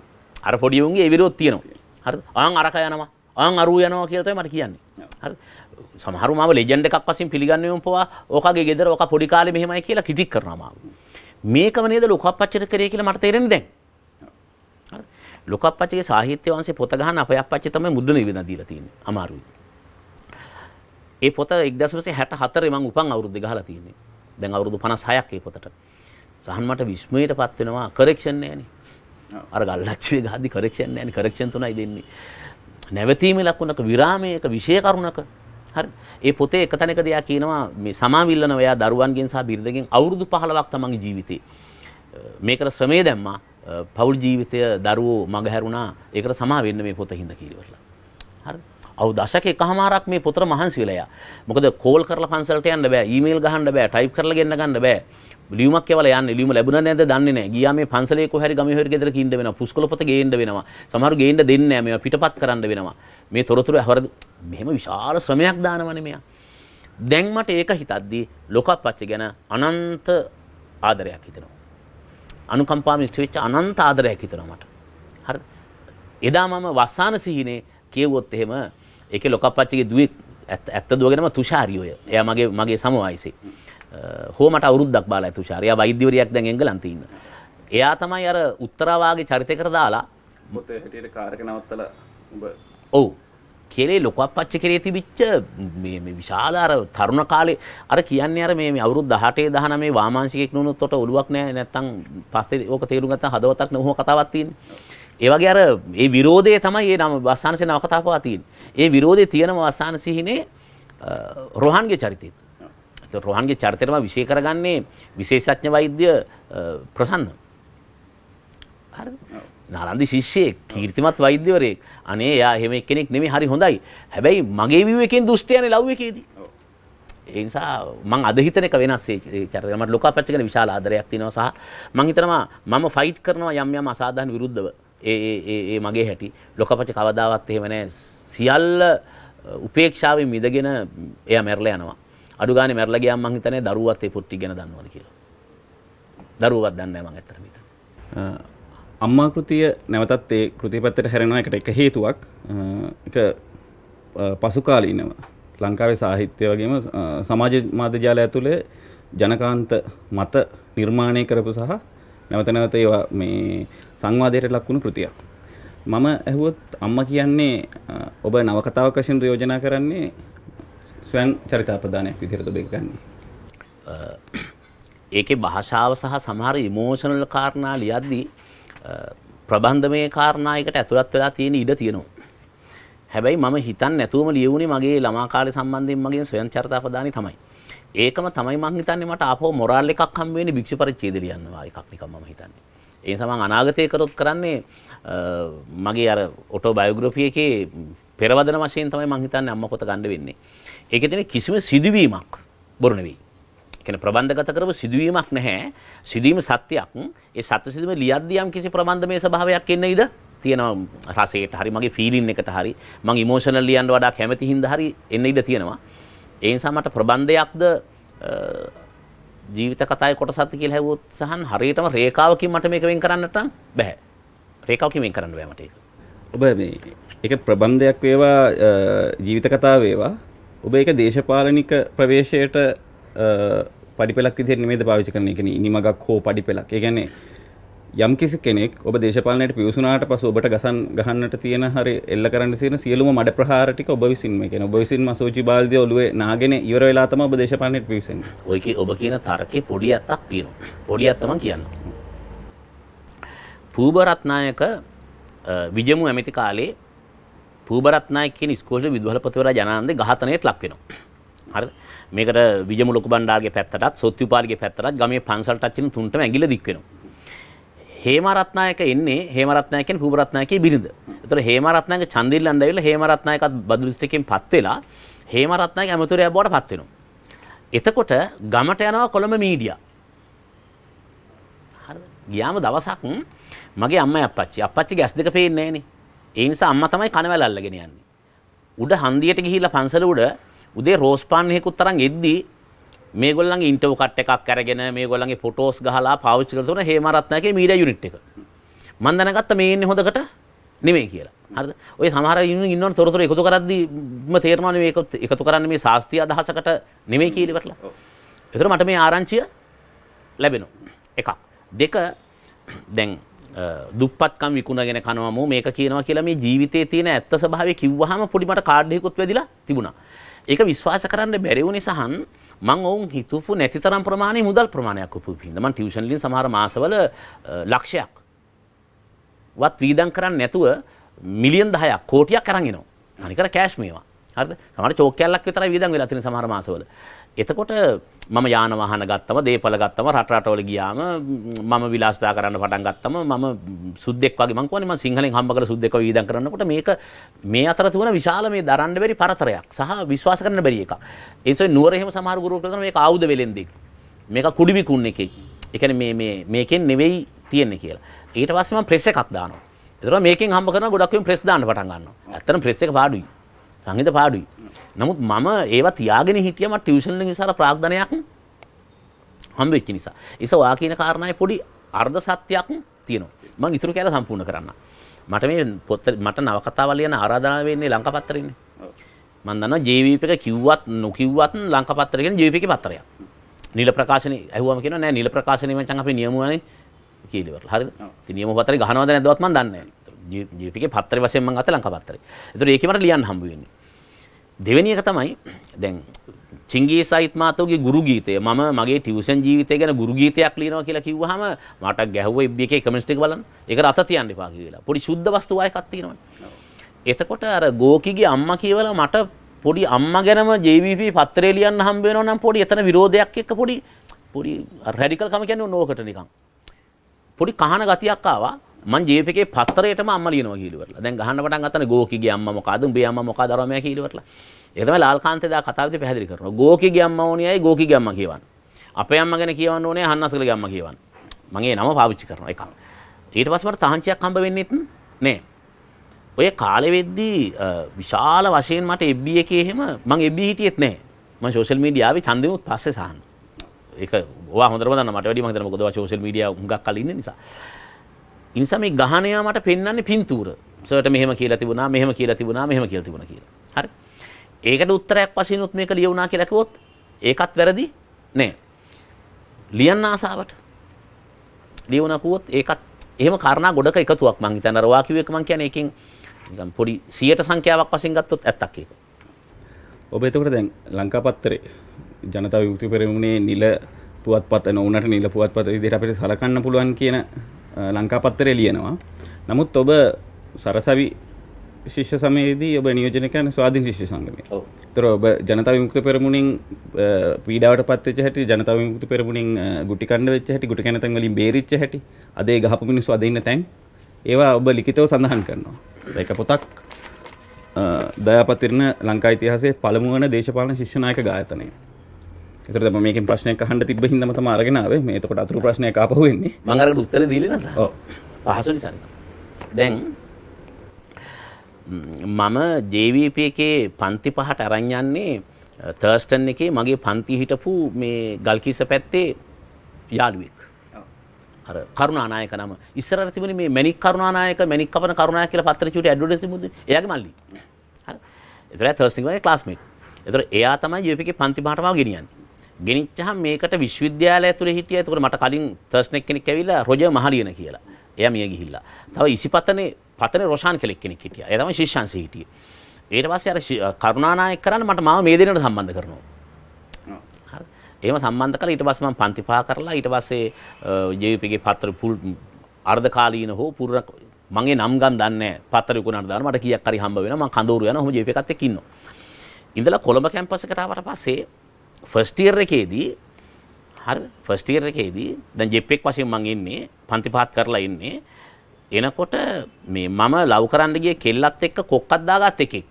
B: අර පොඩි උන්ගේ ඒ විරෝධ තියෙනවා. හරිද? ආන් අරක යනවා. ආන් අරු යනවා කියලා තමයි මට කියන්නේ. හරිද? සමහරු මාව ලෙජන්ඩ් එකක් වශයෙන් පිළිගන්නේ උඹවා. ඕකගේ ගෙදර ඕක පොඩි කාලේ මෙහෙමයි කියලා කිටික් කරනවා මාව. මේකම නේද ලොකප්පච්චිට කරේ කියලා මට තේරෙන්නේ දැන්. හරිද? ලොකප්පච්චිගේ සාහිත්‍ය වංශේ පොත ගන්න අපේ අප්පච්චි තමයි මුද්‍රණ ඉවෙන දීලා තියෙන්නේ. අමාරුයි. ඒ පොත 1964 මම උපන් අවුරුද්දේ ගහලා තියෙන්නේ. දැන් අවුරුදු 56ක් ඒ පොතට. සහන් මට විස්මයටපත් වෙනවා කරෙක්ෂන් නැහැනේ. අර ගල්ලච්චුවේ ගහද්දි කරෙක්ෂන් නැහැනේ කරෙක්ෂන් තුනයි දෙන්නේ. නැවතීමේ ලකුණක විරාමයක විශේෂ කරුණක හරි. ඒ පොතේ එක තැනක දෙයක් කියනවා මේ සමාවිල්ලන ඔයා දරුවන්ගෙන් සහ බිරිඳගෙන් අවුරුදු 15ක් තමන්ගේ ජීවිතේ මේකට ශ්‍රමය දැම්මා පවුල් ජීවිතය දරුවෝ මගහැරුණා ඒකට සමා වෙන්න මේ පොත හිඳ කීලවලා. හරි. අවු දශක එකහමාරක් මේ පොතට මහන්සි වෙලා යා. මොකද කෝල් කරලා පන්සලට යන්න බෑ, ඊමේල් ගහන්න බෑ, ටයිප් කරලා ගෙන්න ගන්න බෑ. ලියුමක් කියවලා යන්නේ ලියුම ලැබුණා නැද්ද දන්නේ නැහැ. ගියා මේ පන්සලේ කොහරි ගමේ හොයර ගෙදර කින්ද වෙනවා. පුස්කොළ පොත ගේන්න වෙනවා. සමහරු ගේන්න දෙන්නේ නැහැ. මේවා පිටපත් කරන්න වෙනවා. මේ තොරතුරු හවර මෙහෙම විශාල ශ්‍රමයක් දානවනේ මෙයා. දැන් මට ඒක හිතද්දී ලෝකප්පච්ච ගැන අනන්ත ආදරයක් හිතෙනවා. අනුකම්පාව මිශ්‍ර වෙච්ච අනන්ත ආදරයක් හිතෙනවා මට. හරිද? එදා මම වස්සාන සිහිනේ කියවුවොත් එහෙම ඒකේ ලෝකප්පච්චගේ දුවේ ඇත්ත දුවගෙනම තුෂාරියෝය. එයා මගේ මගේ සමවයසේ. හෝමට අවුරුද්දක් බාලා තුෂාරය වෛද්‍යවරයක් දැන් එංගලන්තේ ඉන්න. එයා තමයි අර උත්තරවාගේ චරිතයකට දාලා
A: මොතේ හැටියට කාරක නවත්තලා උඹ
B: ඔව් කෙලේ ලොකු අපච්ච කෙරේ තිබිච්ච මේ මේ විශාල අර තරුණ කාලේ අර කියන්නේ අර මේ මේ අවුරුදු 18 19 වාමාංශිකෙක් නුනොත් උට ඔළුවක් නැහැ නැත්තම් පස්සේ ඕක තේරුම් ගත්තා හදවතක් නෝම කතාවක් තියෙන්නේ. ඒ වගේ අර මේ විරෝධය තමයි ඒ නම වස්සානසේ නවකතාවක් තියෙන්නේ. ඒ විරෝධය තියෙනම වස්සානසිහිනේ රොහන්ගේ චරිතෙත්. රොහන්ගේ චරිතයම විශේෂ කරගන්නේ විශේෂඥ වෛද්‍ය ප්‍රසන්න. හරි. නාලන්දි ශිෂ්‍යයෙක් කීර්තිමත් වෛද්‍යවරයෙක්. අනේ එයා එහෙම එක්කෙනෙක් නෙමෙයි හරි හොඳයි. හැබැයි මගේ view එකෙන් දුෂ්ටයනේ ලව් එකේදී. ඒ නිසා මම අද හිතන එක වෙනස් ඒ චරිතය. මට ලෝකා පැත්ත ගැන විශාල ආදරයක් තියෙනවා සහ මම හිතනවා මම ෆයිට් කරනවා යම් යම් අසාධාරණ විරුද්ධව. ඒ ඒ ඒ මගේ හැටි. ලෝකා පැත්ත කවදාවත් එහෙම නැහැ. සියල්ල උපේක්ෂාවෙන් මිදගෙන එයා මැරලා යනවා. අඩු ගානේ මැරලා ගියාම මං හිතන්නේ දරුවත් ඒ පොට්ටි ගැන දන්නවද කියලා. දරුවවත් දන්නේ නැහැ මං ඇත්තටම හිතන්නේ.
A: අම්මා කෘතිය නැවතත් ඒ කෘතිය පැත්තට හැරෙනවා එකට එක හේතුවක් ඒක පසුකාලීනව ලංකාවේ සාහිත්‍ය වගේම සමාජ මාධ්‍ය ජාලය ඇතුලේ ජනකාන්ත මත නිර්මාණය කරපු සහ නැවත නැවත ඒවා මේ සංවාදයට ලක්වුණු කෘතියක්. මම ඇහුවොත් අම්මා කියන්නේ ඔබ නවකතාවක් වශයෙන් යෝජනා කරන්නේ ස්වයන් චරිතාපදානයක් විදිහට
B: ඔබ ගන්නේ ඒකේ භාෂාව සහ සමහර ඉමෝෂනල් කාරණා ලියද්දී ප්‍රබන්ධමය කාරණායකට ඇතුළත් වෙලා තියෙන ඉඩ තියෙනවා හැබැයි මම හිතන් නැතුවම ලියවුණේ මගේ ළමා කාලේ සම්බන්ධයෙන් මගේ ස්වයන් චරිතාපදානය තමයි ඒකම තමයි මං හිතන්නේ මට ආපහු මොරල් එකක් හම් වෙන්නේ භික්ෂු පරිච්ඡේදය ලියන්නවා එකක් නිකන් මම හිතන්නේ ඒ සමන් අනාගතය කරොත් කරන්නේ මගේ අර ඔටෝ බයෝග්‍රොෆිය එකේ පෙරවදන වශයෙන් තමයි මං හිතන්නේ අම්මා පොත ගන්න වෙන්නේ. ඒකේ තියෙන කිසිම සිදුවීමක් බොරු නෙවෙයි. කියන ප්‍රබන්ධගත කරව සිදුවීමක් නැහැ. සිදුවීම සත්‍යයක්. ඒ සත්‍ය සිදුවීම ලියද්දී යම් කිසි ප්‍රබන්ධමය ස්වභාවයක් එන්නේ ඉද? තියෙනවා රසයට හරි මගේ ෆීලින් එකට හරි මං ඉමෝෂනල් ලියන්න වඩා කැමති හින්දා හරි එන්නේ ඉඩ තියෙනවා. ඒ නිසා මට ප්‍රබන්ධයක්ද ජීවිත කතාවේ කොටසක් කියලා හැවුවොත් සහන් හරියටම රේඛාවකින් මට මේක වෙන් කරන්නට බෑ. රේඛාවකින් වෙන් කරන්න බෑ මට ඒක.
A: ඔබ මේ ඒක ප්‍රබන්ධයක් වේවා ජීවිත කතාව වේවා ඔබ ඒක දේශපාලනික ප්‍රවේශයට පඩිපෙලක් විදිහට නෙමෙයිද පාවිච්චි කරන්නේ. ඒ කියන්නේ ඉනිමගක් හෝ පඩිපෙලක්. ඒ කියන්නේ යම් කිසි කෙනෙක් ඔබ දේශපාලනයට පිවිසුනාට පසු ඔබට ගසන් ගහන්නට තියෙන හරි එල්ල කරන්න තියෙන සියලුම මඩ ප්‍රහාර ටික ඔබ විසින්ම ඒ කියන්නේ ඔබ විසින්ම සෝචි බාල්දිය ඔළුවේ නාගෙන ඉවර වෙලා තමයි ඔබ
B: දේශපාලනයට පිවිසෙන්නේ. ඔය කී ඔබ කියන තර්කේ පොඩි අතක් තියෙනවා. පොඩි අතක් මම කියන්නේ. පූබ රත්නායක විජමු ඇමති කාලේ පූබරත්නායක කියන ස්කෝලේ විදුහල්පතිවරයා ජනානන්ද ඝාතනයට ලක් වෙනවා. හරිද? මේකට විජමු ලොකු බණ්ඩාරගේ පැත්තටත් සොත්තිපාලගේ පැත්තටත් ගමේ පන්සලට අච්චින තුන්ටම ඇඟිල්ල දික් වෙනවා. හේමරත්නායක එන්නේ හේමරත්නායක කියන්නේ පූබරත්නායකේ බිරිඳ. ඒතර හේමරත්නායක චන්දිල්ලන්ඩ ඇවිල්ලා හේමරත්නායකත් බදුලිස්තකෙන් පත් වෙලා හේමරත්නායක ඇමතුරයා බවට පත් වෙනවා. එතකොට ගමට යනවා කොළඹ මීඩියා. හරිද? ගියාම දවසක් මගේ අම්මයි අප්පච්චි අප්පච්චිගේ ඇස් දෙක පේන්නේ නැහනේ. ඒ නිසා අම්මා තමයි කනවැල අල්ලගෙන යන්නේ. උඩ හන්දියට ගිහිල්ලා පන්සල උඩ උදේ රෝස් පාන් එකකුත් තරම් එද්දී මේගොල්ලන්ගේ ඉන්ටර්වයු කට් එකක් අරගෙන මේගොල්ලන්ගේ ෆොටෝස් ගහලා පාවිච්චි කරලා තුන හේමරත්නගේ මීඩියා යුනිට් එක. මම දැනගත්ත මේ ඉන්නේ හොඳකට නෙමෙයි කියලා. හරිද? ඔය සමහර ඉන්න ඉන්නවන තොරතුරු එකතු කරද්දීම තේරෙනවා මේක එකතු කරන්නේ මේ ශාස්ත්‍රීය අදහසකට නෙමෙයි කියලා ඉවරලා. ඒතර මට මේ ආරංචිය ලැබෙනවා. එකක්. දෙක දැන් දුප්පත්කම් විකුණගෙන කනවම මේක කියනවා කියලා මේ ජීවිතේ තියෙන ඇත්ත ස්වභාවය කිව්වහම පොඩි මට කාඩ් එකකුත් වැදිලා තිබුණා. ඒක විශ්වාස කරන්න බැරි වුනේ සහන් මං ඔවුන් හිතපු නැති තරම් ප්‍රමාණයේ මුදල් ප්‍රමාණයක් උපුපින්ද මං ටියුෂන් වලින් සමහර මාසවල ලක්ෂයක් වත් වීදම් කරන්නේ නැතුව මිලියන් 10ක් කෝටියක් අරන් එනවා. අනිකර කෑෂ් මේවා. හරිද? සමහර චෝක් කැල්ලක් විතරයි වීදම් වෙලා තියෙන සමහර මාසවල. එතකොට මම යාන වාහන ගත්තම දේපල ගත්තම රට රටවල ගියාම මම විලාසිතා කරන්න පටන් ගත්තම මම සුද්දෙක් වගේ මං කියන්නේ මං සිංහලෙන් හම්බ කරලා සුද්දෙක්ව වීදම් කරනකොට මේක මේ අතර තිබුණ විශාල මේ දරන්න බැරි පරතරයක් සහ විශ්වාස කරන්න බැරි එකක්. ඒසොයි නුවර එහෙම සමහර ගුරුවරු කරන මේක ආයුධ වෙලෙන්දෙක්. මේක කුඩි විකුණන එකේ. ඒ කියන්නේ මේ මේ මේකෙන් නෙවෙයි තියෙන්නේ කියලා. ඊට පස්සේ මම ප්‍රෙස් එකක් දානවා. ඒතර මේකෙන් හම්බ කරන ගොඩක් වෙන ප්‍රෙස් දාන්න පටන් ගන්නවා. ඇත්තටම ප්‍රෙස් එක පාඩුයි. සංගීත පාඩුයි. නමුත් මම ඒව තියාගෙන හිටියම ටියුෂන් එකේ ඉස්සර ප්‍රාග්ධනයක් හම්බ වෙච්ච නිසා. ඒස ඔයා කියන කාරණාවේ පොඩි අර්ධ සත්‍යයක් තියෙනවා. මම ඉතුරු කියලා සම්පූර්ණ කරන්න. මට මේ පොත් මට නවකතාවල යන ආරාධනාව වෙන්නේ ලංකාපත්තරේනේ. මම දන්නවා JVP එක කිව්වත් නොකිව්වත් ලංකාපත්තර කියන JVP එකේ පත්තරයක්. නිල ප්‍රකාශනේ ඇහුවම කියනවා නෑ නිල ප්‍රකාශනේ මචං අපේ නියමුවනේ කියලා ඉවරලා. හරිද? ඉතින් නියම පත්තරේ ගහනවද නැද්දවත් මම දන්නේ නෑ. JVP එකේ පත්තරේ වශයෙන් මම අත ලංකාපත්තරේ. ඒතර ඒකේ මට ලියන්න හම්බ වෙන්නේ. දෙවෙනි එක තමයි දැන් චිංගී සයිත් මාතෝගේ ගුරු ගීතය මම මගේ ටියුෂන් ජීවිතය ගැන ගුරු ගීතයක් ලියනවා කියලා කිව්වහම මට ගැහුව ඉබ්බි එකේ කමෙන්ට්ස් එක බලන්න. ඒකට අත තියන්න එපා කියලා. පොඩි සුද්ධ වස්තු වායකක් තියෙනවනේ. එතකොට අර ගෝකිගේ අම්මා කියවලා මට පොඩි අම්මා ගැනම JVP පත්‍රය ලියන්න හම්බ වෙනවා නම් පොඩි එතන විරෝධයක් එක්ක පොඩි පොඩි රැඩිකල් කම කියන්නේ ඕකට නිකන්. පොඩි කහන ගතියක් ආවා. මං ජීවිතේ පත්තරේටම අම්මා ලියනවා කියලා ඉවරලා. දැන් ගහන්න පටන් ගන්න ගෝකිගේ අම්මා මොකද උඹේ අම්මා මොකද අරව මෑ කියලා ඉවරලා. ඒක තමයි ලාල්කාන්තේ දා කතාවේදී පැහැදිලි කරනවා. ගෝකිගේ අම්මා ඕනියයි ගෝකිගේ අම්මා කියවන්නේ. අපේ අම්මා ගැන කියවන්න ඕනේ හන්නස්කලගේ අම්මා කියවන්නේ. මගේ නම පාවිච්චි කරනවා එකක්. ඊට පස්සේ මට තහංචියක් හම්බ වෙන්නෙත් නෑ. ඔය කාලෙ වෙද්දී විශාල වශයෙන් මට FB එකේ එහෙම මම FB හිටියෙත් නෑ. මම සෝෂල් මීඩියාවේ ඡන්දෙමුත් පස්සේ සාහන. ඒක ඔවා හොඳටම දන්න මට වැඩි මම හිතන මොකද ඔවා සෝෂල් මීඩියා හුඟක් කල් ඉන්න නිසා. ඉනිසා මේ ගහණය මට පෙන්වන්නේ පින්තූර. සර්ට මෙහෙම කියලා තිබුණා, මෙහෙම කියලා තිබුණා, මෙහෙම කියලා තිබුණා කියලා. හරි. ඒකට උත්තරයක් වශයෙන් උත් මේක ලියුණා කියලා කිව්වොත් ඒකත් වැරදි නෑ. ලියන්න ආසාවට ලියුණා කිව්වොත් ඒකත් එහෙම කාරණා ගොඩක එකතුවක් මං හිතන්නේ අර ඔයා කිව්ව එක මං කියන්නේ එකකින් නිකන් පොඩි 100ට සංඛ්‍යාවක් වශයෙන් ගත්තොත් ඇත්තක් ඒක.
A: ඔබ එතකොට දැන් ලංකා පත්තරේ ජනතා විමුක්ති පෙරමුණේ නිල පුවත්පත නොවුනට නිල පුවත්පත විදිහට අපිට සලකන්න පුළුවන් කියන ලංකාපත්තර එලියනවා නමුත් ඔබ සරසවි ශිෂ්‍ය සමයේදී ඔබ නියෝජනකයන් ස්වාධීන ශිෂ්‍ය සංගමය. ඒතර ඔබ ජනතා විමුක්ති පෙරමුණෙන් පීඩාවට පත් වෙච්ච හැටි ජනතා විමුක්ති පෙරමුණෙන් ගුටි කන්න වෙච්ච හැටි ගුටි කන තැන් වලින් බේරිච්ච හැටි අද ඒ ගහපු මිනිස්සු අද ඉන්න තැන් ඒවා ඔබ ලිඛිතව සඳහන් කරනවා. ඒක පොතක් දයාපතිරණ ලංකා ඉතිහාසයේ පළමු වන දේශපාලන ශිෂ්‍ය නායක ගායතනය. එතකොට මම මේකෙන් ප්‍රශ්නයක් අහන්න තිබ්බ හින්දාම තමයි අරගෙන ආවේ. මේ එතකොට අතුරු ප්‍රශ්නයක් ආපහු එන්නේ. මම අරකට උත්තර දීලා නසහ. ඔව්. පහසු නිසා.
B: දැන් මම JVP එකේ පන්ති පහට අරන් යන්නේ තර්ස්ටන් එකේ මගේ පන්ති හිටපු මේ ගල්කිස්ස පැත්තේ යාළුවෙක්. අර කරුණානායක නම. ඉස්සරහට තිබුණේ මේ මැණික් කරුණානායක මැණික් කපන කරුණායක කියලා පත්‍රේ චූටි ඇඩ්වර්ටයිස් මුද්ද. එයාගේ මල්ලි. හරි. ඒතර තර්ස්ටන් එකේ ක්ලාස්මේට්. ඒතර එයා තමයි JVP එකේ පන්ති පහටම ගෙනියන්නේ. ගෙනිච්චහම මේකට විශ්වවිද්‍යාලය ඇතුලේ හිටියා. එතකොට මට කලින් තර්ස්නෙක් කෙනෙක් ඇවිල්ලා රොජර් මහලියන කියලා. එයා මිය ගිහිල්ලා. තව ඉසිපතනේ පතනේ රොෂාන් කෙනෙක් කෙනෙක් හිටියා. එයා තමයි ශිෂ්‍යංශේ හිටියේ. ඊට පස්සේ අර කරුණානායක කරන්න මට මාව මේ දෙන්නට සම්බන්ධ කරනවා. හරි. එහෙම සම්බන්ධ කරලා ඊට පස්සේ මම පන්ති පහ කරලා ඊට පස්සේ ජේවිපීගේ පත්‍ර පුල් අර්ධකාලීන හෝ පුර මගේ නම් ගම් දන්නේ පත්‍ර විකුණන්න දාන මට කීයක් හරි හම්බ වෙනවා. මම කඳවුරු යනවා. ඔහොම ජේවිපී එකත් එක්ක ඉන්නවා. ඉඳලා කොළඹ කැම්පස් එකට ආවට පස්සේ ෆස්ට ඉයර් එකේදී හරි ෆස්ට ඉයර් එකේදී දැන් ජෙප්පෙක් වශයෙන් මං ඉන්නේ පන්ති පහත් කරලා ඉන්නේ එනකොට මේ මම ලව් කරන්න ගිය කෙල්ලත් එක්ක කොක්කක් දාගත් එකෙක්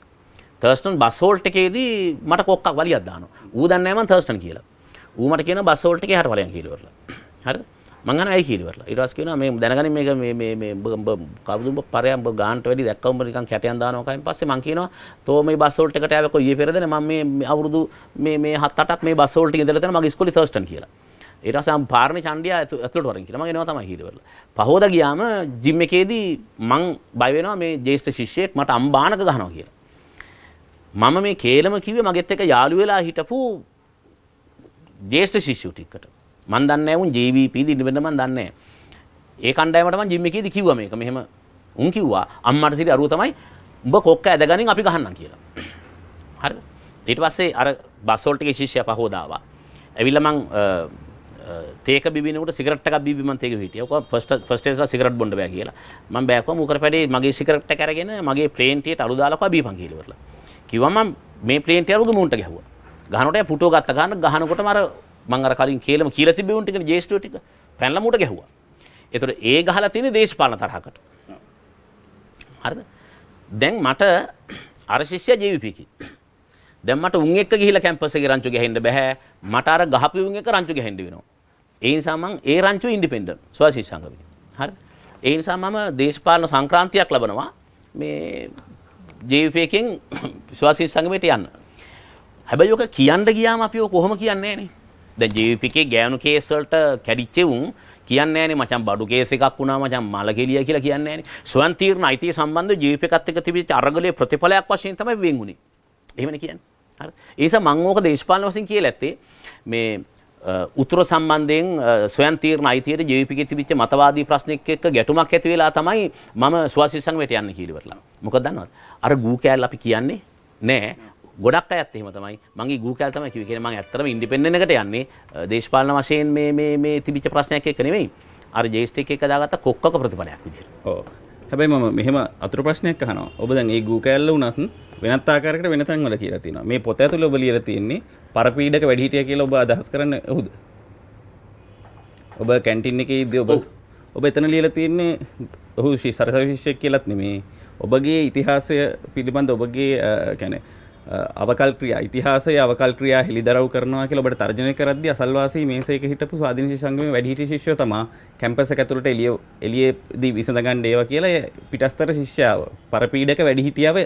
B: තර්ස්ටන් බස් හෝල්ට් එකේදී මට කොක්කක් වලියක් දානවා ඌ දන්නේ නැහැ මං තර්ස්ටන් කියලා ඌ මට කියන බස් හෝල්ට් එකේ හර වලියක් කියලා හරි මංගන අය කීරවල ඉරස් කියන මේ දැනගන මේක මේ මේ මේ බඹ කවුදුඹ පරයන් බ ගාන්ට වැඩි දැක්කම නිකන් කැටයන් දානවා කයින් පස්සේ මං කියනවා තෝ මේ බස් වලට එකට ආවේ කොයි පෙරදනේ මම මේ අවුරුදු මේ මේ 7 8ක් මේ බස් වලට ඉඳලා තන මගේ ඉස්කෝලේ තර්ස්ටන් කියලා ඊට පස්සේ මම පාරණ චණ්ඩියා ඇතුළට වරින් කියලා මම එනවා තමයි කීරවල පහෝදා ගියාම ජිම් එකේදී මං බය වෙනවා මේ ජේෂ්ඨ ශිෂ්‍යෙක් මට අම්බානක ගහනවා කියලා මම මේ කේලම කිව්වේ මගෙත් එක යාළු වෙලා හිටපු ජේෂ්ඨ ශිෂ්‍යු ටිකකට මන් දන්නේ උන් JVP දිනවෙන්න මන් දන්නේ ඒ කණ්ඩායමට මන් ජිම් එකේදී කිව්වා මේක මෙහෙම උන් කිව්වා අම්මට සිරි අරුව තමයි උඹ කොක්ක ඇදගනින් අපි ගහන්නම් කියලා හරිද ඊට පස්සේ අර බස් වලට ගිහින් ශිෂ්‍යයා පහව දාවා ඇවිල්ලා මං තේක බිනට සිකට බිම තේක හිටිය පස්ට පස්ටේ සිකට බොඩ බෑ කියලා ම බෑක මුකර පැඩේ මගේ සිකට කරගෙන මගේ ප්‍රේන්ටියට අලුදාලක් බී පංකිලවරල කිවම මේ ප්‍රේන්ටය අරුදු මුන්ට ගැහුව ගහනට පුටෝ ගත්ත ගන්න ගහනකොට මර මං අර කලින් කියලම කියලා තිබ්බේ උන් ටික ජේෂ්ඨයෝ ටික පැනලා මූට ගැහුවා. ඒතකොට ඒ ගහලා තියෙන්නේ දේශපාලන තරහකට. හරිද? දැන් මට අර ශිෂ්‍යයා JVP කි. දැන් මට උන් එක්ක ගිහිල්ලා කැම්පස් එකේ රංචු ගහන්න බෑ. මට අර ගහපු උන් එක්ක රංචු ගහන්න වෙනවා. ඒ නිසා මං ඒ රංචු ඉන්ඩිපෙන්ඩන්ට් ස්වශිෂ්‍ය සංග වෙන්නේ. හරිද? ඒ නිසා මම දේශපාලන සංක්‍රාන්තියක් ලබනවා මේ JVP එකෙන් ස්වශිෂ්‍ය සංගමයට යන්න. හැබැයි ඔක කියන්න ගියාම අපි ඔය කොහොම කියන්නේ නෑනේ. දැන් ජීවිපිකේ ගෑනු කේස් වලට කැඩිච්චෙවුන් කියන්නේ නැහනේ මචං බඩු කේස් එකක් වුණා මචං මලකෙලිය කියලා කියන්නේ නැහනේ. ස්වයන් තීරණ අයිතිය සම්බන්ධ ජීවිපිකත් එක්ක තිබිච්ච අරගලයේ ප්‍රතිඵලයක් වශයෙන් තමයි වෙන් වුනේ. එහෙමනේ කියන්නේ. හරි. ඒ නිසා මම ඕක දේශපාලන වශයෙන් කියලා ඇත්තේ මේ උතුර සම්බන්ධයෙන් ස්වයන් තීරණ අයිතියට ජීවිපිකේ තිබිච්ච මතවාදී ප්‍රශ්නෙක එක්ක ගැටුමක් ඇති වෙලා තමයි මම සුවසිසංගමයට යන්න කියලා ඉවරලා. මොකද දන්නවද? අර ගූ කෑල්ල අපි කියන්නේ නෑ ගොඩක් අයත් එහෙම තමයි මගේ ගූකල් තමයි කිව්වේ කියලා මම ඇත්තටම ඉන්ඩිපෙන්ඩන්ට් එකට යන්නේ දේශපාලන වශයෙන් මේ මේ මේ තිබිච්ච ප්‍රශ්නයක් එක්ක නෙමෙයි අර ජේස්ට් එක එක දාගත්ත කොක්කක ප්‍රතිඵලයක් විදිහට ඔව්
A: හැබැයි මම මෙහෙම අතුරු ප්‍රශ්නයක් අහනවා ඔබ දැන් මේ ගූකැල්ල වුණත් වෙනත් ආකාරයකට වෙන තැන්වල කියලා තියෙනවා මේ පොත ඇතුළේ ඔබ ලියලා තියෙන්නේ පරපීඩක වැඩිහිටිය කියලා ඔබ අදහස් කරන්නේ ඔහුද ඔබ කැන්ටින් එකේ ඉද්දී ඔබ ඔබ එතන ලියලා තියෙන්නේ ඔහු සරසවිශෂ්‍යයෙක් කියලාත් නෙමේ ඔබගේ ඉතිහාසය පිළිබඳ ඔබගේ يعني අවකල් ක්‍රියා ඉතිහාසය අවකල් ක්‍රියා හෙළිදරව් කරනවා කියලා ඔබට තර්ජනය කරද්දී අසල්වාසී මේසයක හිටපු ස්වාධීන සංගමේ වැඩිහිටි ශිෂ්‍යයෝ තමා කැම්පස් එක ඇතුළට එළිය එළියේදී විසඳගන්න ඒවා කියලා පිටස්තර ශිෂ්‍යාව පරපීඩක වැඩිහිටියව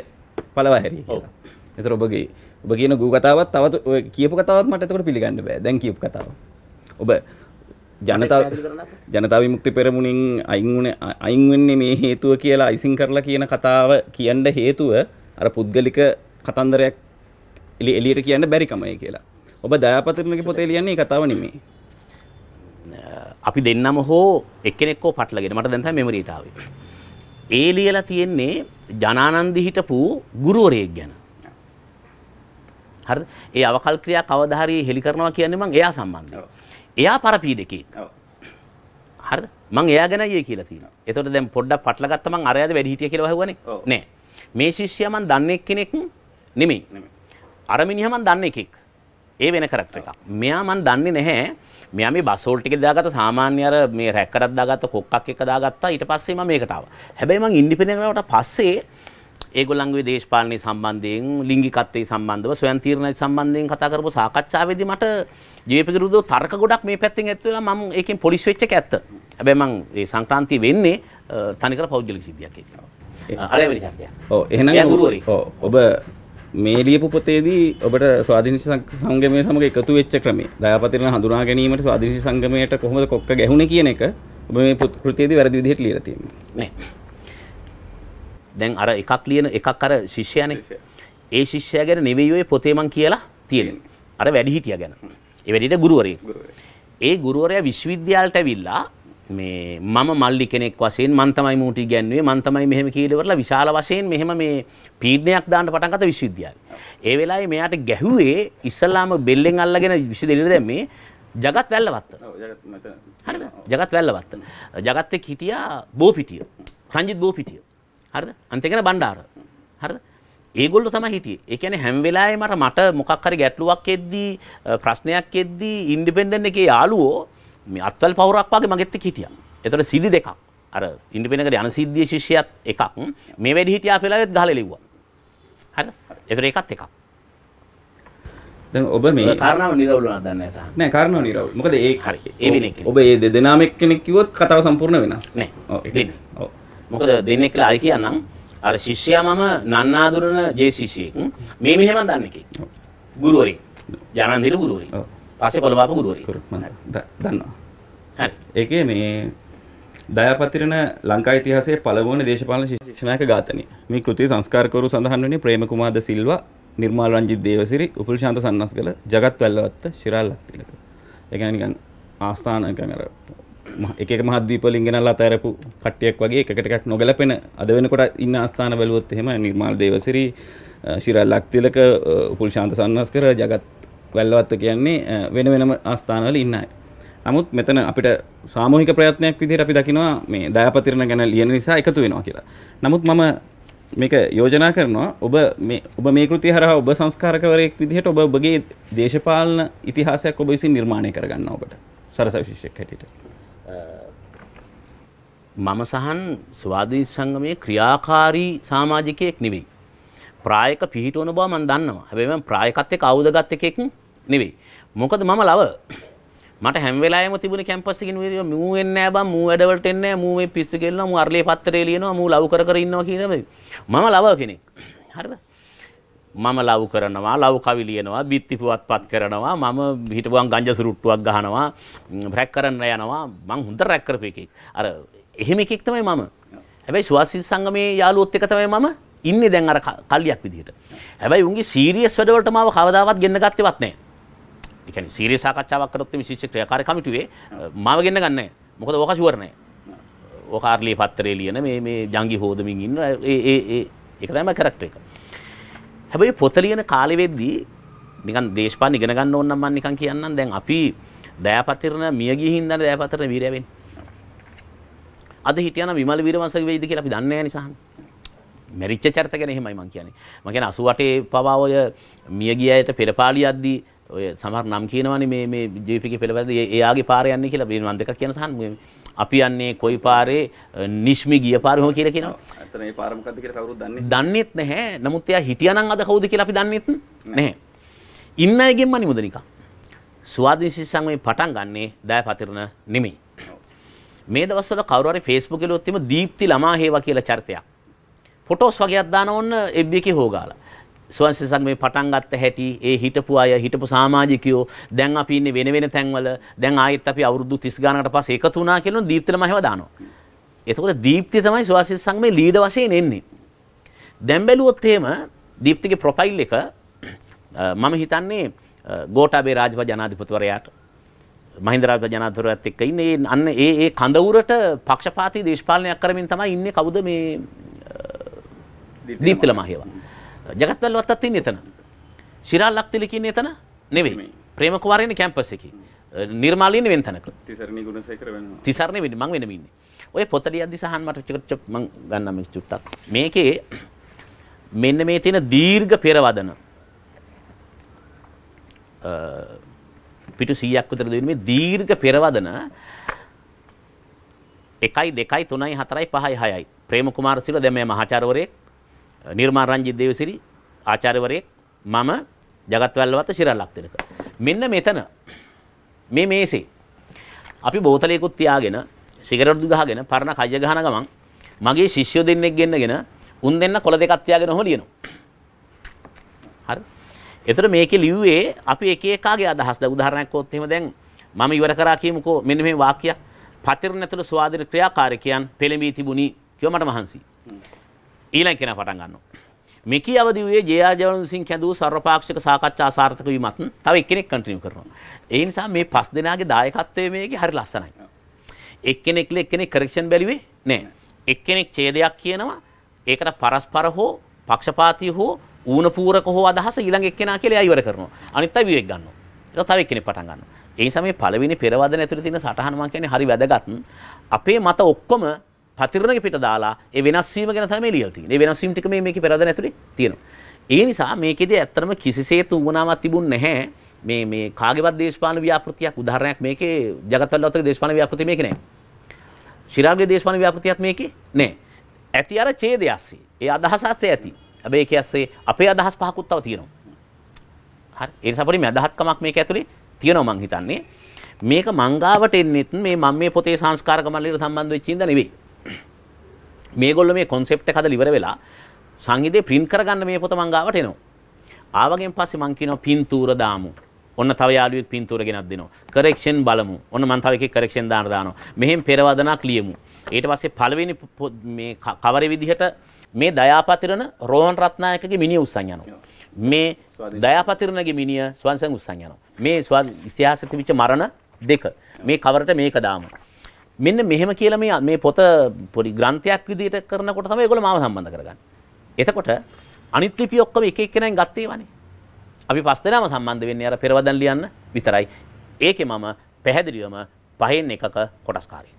A: පළවා හැරිය කියලා. ඒතර ඔබගේ ඔබ කියන ගූ කතාවත් තවත් ඔය කියපු කතාවත් මට එතකොට පිළිගන්න බෑ. දැන් කියපු කතාව. ඔබ ජනතාව ජනතාව විමුක්ති පෙරමුණින් අයින් වුණේ අයින් වෙන්නේ මේ හේතුව කියලා අයිසින් කරලා කියන කතාව කියන්න හේතුව අර පුද්ගලික කතන්දරයක් එලි එලියට කියන්න බැරිකමයි කියලා ඔබ දයාපතරණගේ
B: පොතේ ලියන්නේ කතාව නෙමේ අපි දෙන්නම හෝ එක්කෙනෙක්කෝ පටලගෙන මට දැන්තයි මෙමරීටාවේ ඒ ලියලා තියෙන්නේ ජනානන්දි හිටපු ගුරුවරයෙක් ගැන හරි ඒ අවකල් ක්‍රියා කවදා හරි හෙලි කරනවා කියන්නේ මං එයා සම්බන්ධව එයා පරපීඩකෙක් හරිද මං එයා ගැන ඊයේ කියලා තියෙනවා එතකොට දැන් පොඩ්ඩක් පටලගත්ත මං අරයාද වැඩි හිටිය කියලා හවුවනේ නෑ මේ ශිෂ්‍යයා මං දන්නේ කෙනෙක් නෙමෙයි. අර මිනිහා මන් දන්නේ එකෙක්. ඒ වෙන කරක්ටර් එකක්. මෙයා මන් දන්නේ නැහැ. මෙයා මේ බස්ෝල් ටිකේ දාගත්ත සාමාන්‍ය අර මේ රැක්කටත් දාගත්ත කොක්කක් එක දාගත්තා. ඊට පස්සේ මම මේකට ආවා. හැබැයි මං ඉන්ඩිපෙන්ඩන්ට් වෙනකොට පස්සේ ඒගොල්ලන්ගේ දේශපාලනය සම්බන්ධයෙන් ලිංගිකත්වයේ සම්බන්ධව ස්වයන් තීරණය සම්බන්ධයෙන් කතා කරපු සාකච්ඡාවේදී මට ජීවිත විරුද්ධව තර්ක ගොඩක් මේ පැත්තෙන් ඇත්ත වෙලා මම ඒකෙන් පොලිස් වෙච්ච එක ඇත්ත. හැබැයි මම මේ සංක්‍රාන්ති වෙන්නේ තනිකර පෞද්ගලික සිද්ධියක් එක්ක. අර වෙලක්. ඔව් එහෙනම්
A: ඔව් ඔබ මේ ලියපු පොතේදී ඔබට ස්වාධීනශී සංගමය සමග එකතු වෙච්ච ක්‍රමය දයාපතිරණ හඳුනා ගැනීමට ස්වාධීනශී සංගමයට කොහොමද කොක්ක ගැහුණේ කියන එක ඔබ මේ කෘතියේදී වැරදි විදිහට ලියලා තියෙනවා.
B: දැන් අර එකක් ලියන එකක් අර ශිෂ්‍යයානේ. ඒ ශිෂ්‍යයා ගැන නෙවෙයි ඔය පොතේ මං කියලා තියෙන්නේ. අර වැඩිහිටියා ගැන. ඒ වැඩිහිටියා ගුරුවරයෙක්. ඒ ගුරුවරයා විශ්වවිද්‍යාලට ඇවිල්ලා මේ මම මල්ලි කෙනෙක් වශයෙන් මන් තමයි මූටි ගැන්වේ මන් තමයි මෙහෙම කීලවරලා විශාල වශයෙන් මෙහෙම මේ පීඩනයක් දාන්න පටන් ගත්ත විශ්වවිද්‍යාලේ. ඒ වෙලාවේ මෙයාට ගැහුවේ ඉස්සලාම බෙල්ලෙන් අල්ලගෙන 22 දැම්මේ జగත් වැල්ලවත්ත. හරිද? జగත් වැල්ලවත්ත. జగත් එක්ක හිටියා බෝපිටිය. රංජිත් බෝපිටිය. හරිද? අනිත් එකන බණ්ඩාර. හරිද? ඒගොල්ලෝ තමයි හිටියේ. ඒ කියන්නේ හැම වෙලාවෙම මට මොකක් හරි ගැටලුවක් එද්දී ප්‍රශ්නයක් එද්දී ඉන්ඩිපෙන්ඩන්ට් එකේ යාළුවෝ මේ අත්වල් පවුරක් වගේ මගෙත් එක්ක හිටියා. ඒතර සිදි දෙකක්. අර ඉන්ඩිපෙන්ඩන්ට් යන සිද්ධියේ ශිෂ්‍යයත් එකක්. මේ වැඩි හිටියා පෙළවෙත් ගහලා ලිව්වා. හරි. ඒතර ඒකත් එකක්.
A: දැන් ඔබ මේ කාරණාව
B: නිරවුල් වුණා දන්නේ නැහැ
A: නෑ කාරණාව නිරවුල්. මොකද ඒ හරි. ඒ වෙන එක. ඔබ මේ දෙදෙනාම එක්කෙනෙක් කිව්වොත් කතාව සම්පූර්ණ වෙනස්.
B: නෑ. ඔව් ඒක. ඔව්. මොකද දෙන්නේ කියලා අය කියනනම් අර ශිෂ්‍යයා මම නන්නාඳුරන ජේ ශිෂ්‍යෙක්. මේ මිනිහම දන්නේ කි. ගුරුවරේ. ජානන්දිර ගුරුවරේ. ඔව්.
A: පස්සේ පොළඹාපු ගුරුවරයෙක්. දන්නවා. හරි. ඒකේ මේ දයාපතිරණ ලංකා ඉතිහාසයේ පළමුවන දේශපාලන ශික්ෂණයක ඝාතනය. මේ කෘතිය සංස්කාරකවරු සඳහන් වෙන්නේ ප්‍රේම කුමාද සිල්වා, නිර්මාල් රංජිත් දේවසිරි, උපුල්ශාන්ත සන්නස්ගල, ජගත් වැල්ලවත්ත, ශිරාල් ලක්තිලක. ඒ කියන්නේ නිකන් ආස්ථාන කැමර එක එක මහද්වීප වලින් ගෙනල්ලා අතහැරපු කට්ටියක් වගේ එකකට එකක් නොගැලපෙන අද වෙනකොට ඉන්න ආස්ථාන බැලුවොත් එහෙම නිර්මාල් දේවසිරි, ශිරාල් ලක්තිලක, උපුල්ශාන්ත සන්නස්ගල, ජගත් වැල්ලවත්ත කියන්නේ වෙන වෙනම ආස්ථානවල ඉන්නයි. නමුත් මෙතන අපිට සාමූහික ප්‍රයත්නයක් විදිහට අපි දකිනවා මේ දයාපතිරණ ගැන ලියන නිසා එකතු වෙනවා කියලා. නමුත් මම මේක යෝජනා කරනවා ඔබ මේ ඔබ මේ කෘතිය හරහා ඔබ සංස්කාරකවරයෙක් විදිහට ඔබ ඔබගේ දේශපාලන ඉතිහාසයක්
B: ඔබ විසින් නිර්මාණය කරගන්න ඔබට සරස විශේෂයක් හැටියට. මම සහන් ස්වාධීන සංගමයේ ක්‍රියාකාරී සමාජිකයෙක් නෙවෙයි. ප්‍රායක පිහිටවන බව මම දන්නවා. හැබැයි මම ප්‍රායකත් එක්ක ආයුධ ගත් එකෙක් නෙවෙයි. මොකද මම ලව මට හැම වෙලාවෙම තිබුණේ කැම්පස් එකේ නුවේ මූ එන්නේ නැහැ බං මූ වැඩ වලට එන්නේ නැහැ මූ මේ පිස්සු ගෙල්ලනවා මූ අරලේ පත්‍රේ ලියනවා මූ ලව් කර කර ඉන්නවා කියන බයි. මම ලව කෙනෙක්. හරිද? මම ලව් කරනවා ලව් කවි ලියනවා බිත්ති පුවත්පත් කරනවා මම හිටපුවන් ගංජා සුරුට්ටුවක් ගහනවා රැක් කරන්න යනවා මං හොඳ රැක් කරපු එකෙක් අර එහෙම එකෙක් තමයි මම හැබැයි සුවාසිස් සංගමේ යාළුවොත් එක තමයි මම ඉන්න දැන් අර කල්ලියක් විදිහට. හැබැයි උන්ගේ සීරියස් වැඩවලට මාව කවදාවත් ගෙන්න ගත්තේවත් නැහැ. ඒ කියන්නේ සීරියස් සාකච්ඡාවක් කරොත් මේ විශේෂ ක්‍රියාකාරී කමිටුවේ මාව ගෙන්න ගන්නෑ. මොකද ඕක ෂුවර් නැහැ. ඕක ආර්ලී පත්‍රයේ ලියන මේ මේ ජංගි හොදමින් ඉන්න ඒ ඒ ඒ ඒක තමයි කැරක්ටර් එක. හැබැයි පොත ලියන කාලෙ වෙද්දී නිකන් දේශපාලන ඉගෙන ගන්න ඕන නම් මම නිකන් කියන්නම් දැන් අපි දයාපතිරණ මිය ගිය හින්දා දයාපතිරණ වීරය වෙන්නේ. අද හිටියනම් විමල් වීරවංශගේ වෙයිද කියලා අපි දන්නේ නැහැ නිසානේ. මැරිච්ච චරිත ගැන එහෙමයි මං කියන්නේ. මං කියන්නේ 88 පවා ඔය මිය ගිය අයට පෙරපාලියද්දී ඔය සමහර නම් කියනවනේ මේ මේ ජීවිතේ පෙරපාලියද්දී එයාගේ පාර යන්නේ කියලා මේ මං දෙකක් කියන සහන් අපි යන්නේ කොයි පාරේ නිෂ්මි ගිය පාරේ හොම කියලා කියනවා.
A: ඇත්තට මේ පාර මොකද්ද කියලා කවුරුත් දන්නේ නැහැ.
B: දන්නේත් නැහැ. නමුත් එයා හිටියානම් අද කවුද කියලා අපි දන්නේත් නැහැ. ඉන්න අයගෙන්ම නිමුද නිකන්. ස්වාධීන සංගමේ පටන් ගන්නෙ දයපතිරණ නෙමෙයි. මේ දවස්වල කවුරු හරි Facebook එකලොත් එීම දීප්ති ළමා හේවා කියලා චරිතයක් ෆොටෝස් වගේක් දාන ඕන්න FB එකේ හොගාලා. ස්වන්සසක් මේ පටන් ගත්ත හැටි ඒ හිටපු අය හිටපු සමාජිකයෝ දැන් අපි ඉන්නේ වෙන වෙන තැන්වල දැන් ආයෙත් අපි අවුරුදු 30 ගණනකට පස්සේ එකතු වුණා කියලා දීප්තිල මහව දානවා. එතකොට දීප්තිය තමයි ස්වන්සස සංගමේ ලීඩර් වශයෙන් එන්නේ. දැන් බැලුවොත් එහෙම දීප්තිගේ ප්‍රොෆයිල් එක මම හිතන්නේ ගෝඨාභය රාජපක්ෂ ජනාධිපතිවරයාට මහින්ද රාජපක්ෂ ජනාධිපතිවරයාත් එක්ක ඉන්නේ අන්න ඒ ඒ කඳවුරට පක්ෂපාතී දේශපාලනයක් කරමින් තමයි ඉන්නේ කවුද මේ දීප්තිල මහේව. ජගත්වල වත්තත් තින්නේ එතන. ශිරාල් ලක්තිල කියන්නේ එතන නෙවෙයි. ප්‍රේම කුමාරයනේ කැම්පස් එකේ. නිර්මාලීන වෙන තැනක. තිසරණී ගුණසේකර වෙනවා. තිසරණේ වෙන්නේ මං වෙනම ඉන්නේ. ඔය පොත ලියද්දි සහන් මට චොක් චොක් මං ගන්නම් මේ චුට්ටක්. මේකේ මෙන්න මේ තියෙන දීර්ඝ පෙරවදන පිටු 100ක් විතර දෙන මේ දීර්ඝ පෙරවදන 1 2 3 4 5 6යි ප්‍රේම කුමාරසිල දැන් මේ මහාචාර්යවරයෙක් නිර්මා රංජිත් දේවසිරි ආචාර්යවරයෙක් මම జగත්වැල්ලවත ශිරල්ලක් දෙනක. මෙන්න මෙතන මේ මේසේ අපි බෝතලයකුත් තියාගෙන සිගරට් ගහගෙන පරණ කජ්‍ය ගහන ගමන් මගේ ශිෂ්‍යෝ දෙන්නෙක් ගෙන්නගෙන උන් දෙන්න කොළ දෙකක් තියාගෙන ඔහොම ලියනවා. හරි. එතන මේකේ ලිව්වේ අපි එක එකාගේ අදහස් ද උදාහරණයක් වොත් එහෙම දැන් මම ඉවර කරා කියමුකෝ මෙන්න මේ වාක්‍යය. පතිරණ ඇතුළු ස්වාධීන ක්‍රියාකාරකයන් පෙළඹී තිබුණි කියව මට මහන්සි. ඊළඟ කෙනා පටන් ගන්නවා. මෙකී අවදිවයේ ජයාජවන විසින් කැඳූ සර්වපාක්ෂික සාකච්ඡා සාර්ථක වීමත් තව එක්කෙනෙක් කන්ටිනියු කරනවා. ඒ නිසා මේ පස් දෙනාගේ දායකත්වය මේකේ හරි ලස්සනයි. එක්කෙනෙක් එක්කෙනෙක් කරෙක්ෂන් බැලුවේ නෑ. එක්කෙනෙක් ඡේදයක් කියනවා. ඒකට පරස්පර හෝ පක්ෂපාතී හෝ ඌන පූරක හෝ අදහස ඊළඟ එක්කෙනා කියලා ඉවර කරනවා. අනිත් අය විවේක ගන්නවා. ඒක තව එක්කෙනෙක් පටන් ගන්නවා. ඒ නිසා මේ පළවෙනි පෙරවදන ඇතුළේ තියෙන සටහන මම කියන්නේ හරි වැදගත්. අපේ මත ඔක්කොම පතිරණක පිට දාලා ඒ වෙනස් වීම ගැන තමයි ලියලා තියෙන්නේ. ඒ වෙනස් වීම ටික මේ මේකේ පෙරදැන ඇතුලේ තියෙනවා. ඒ නිසා මේකෙදී ඇත්තටම කිසිසේත් උවමනාවක් තිබුණ නැහැ. මේ මේ කාගේවත් දේශපාලන ව්‍යාපෘතියක් උදාහරණයක් මේකේ జగත්වල ඔතක දේශපාලන ව්‍යාපෘතිය මේකේ නැහැ. ශිරාගේ දේශපාලන ව්‍යාපෘතියක් මේකේ නැහැ. ඇති අර ඡේදය ASCII. ඒ අදහස ASCII ඇති. හැබැයි ඒක ASCII අපේ අදහස් පහකුත් තව තියෙනවා. හරි. ඒ නිසා පරිම අදහත්කමක් මේක ඇතුලේ තියෙනවා මං හිතන්නේ. මේක මංගාවට එන්නෙත් මේ මම මේ පොතේ සංස්කාරකමල්ලේට සම්බන්ධ වෙච්ච ඉඳ නෙවෙයි. මේගොල්ලෝ මේ concept එක හදලා ඉවර වෙලා සංගීතේ print කරගන්න මේ පොත මං ගාවට එනවා. ආවගෙන් පස්සේ මං කියනවා පින්තූර දාමු. ඔන්න තව යාළුවෙක් පින්තූර ගෙනත් දෙනවා. correction බලමු. ඔන්න මං තව එකෙක් correction දාන දානවා. මෙහෙන් පෙරවදනක් ලියමු. ඊට පස්සේ පළවෙනි මේ කවරේ විදිහට මේ දයාපතිරණ රෝහන් රත්නායකගේ මිනිය උස්සන් යනවා. මේ දයාපතිරණගේ මිනිය ස්වන්සන් උස්සන් යනවා. මේ ඉතිහාසෙ තිබිච්ච මරණ දෙක. මේ කවරට මේක දාමු. මෙන්න මෙහෙම කියලා මේ මේ පොත පොඩි ග්‍රන්ථයක් විදිහට කරනකොට තමයි ඒගොල්ලෝ මාව සම්බන්ධ කරගන්නේ. එතකොට අනිත් ලිපි ඔක්කොම එක එක්කෙනෙන් ගත්තේවනේ. අපි පස් දෙනාම සම්බන්ධ වෙන්නේ අර පෙරවදන් ලියන්න විතරයි. ඒකේ මම පැහැදිලිවම පහෙන් එකක කොටස්කාරී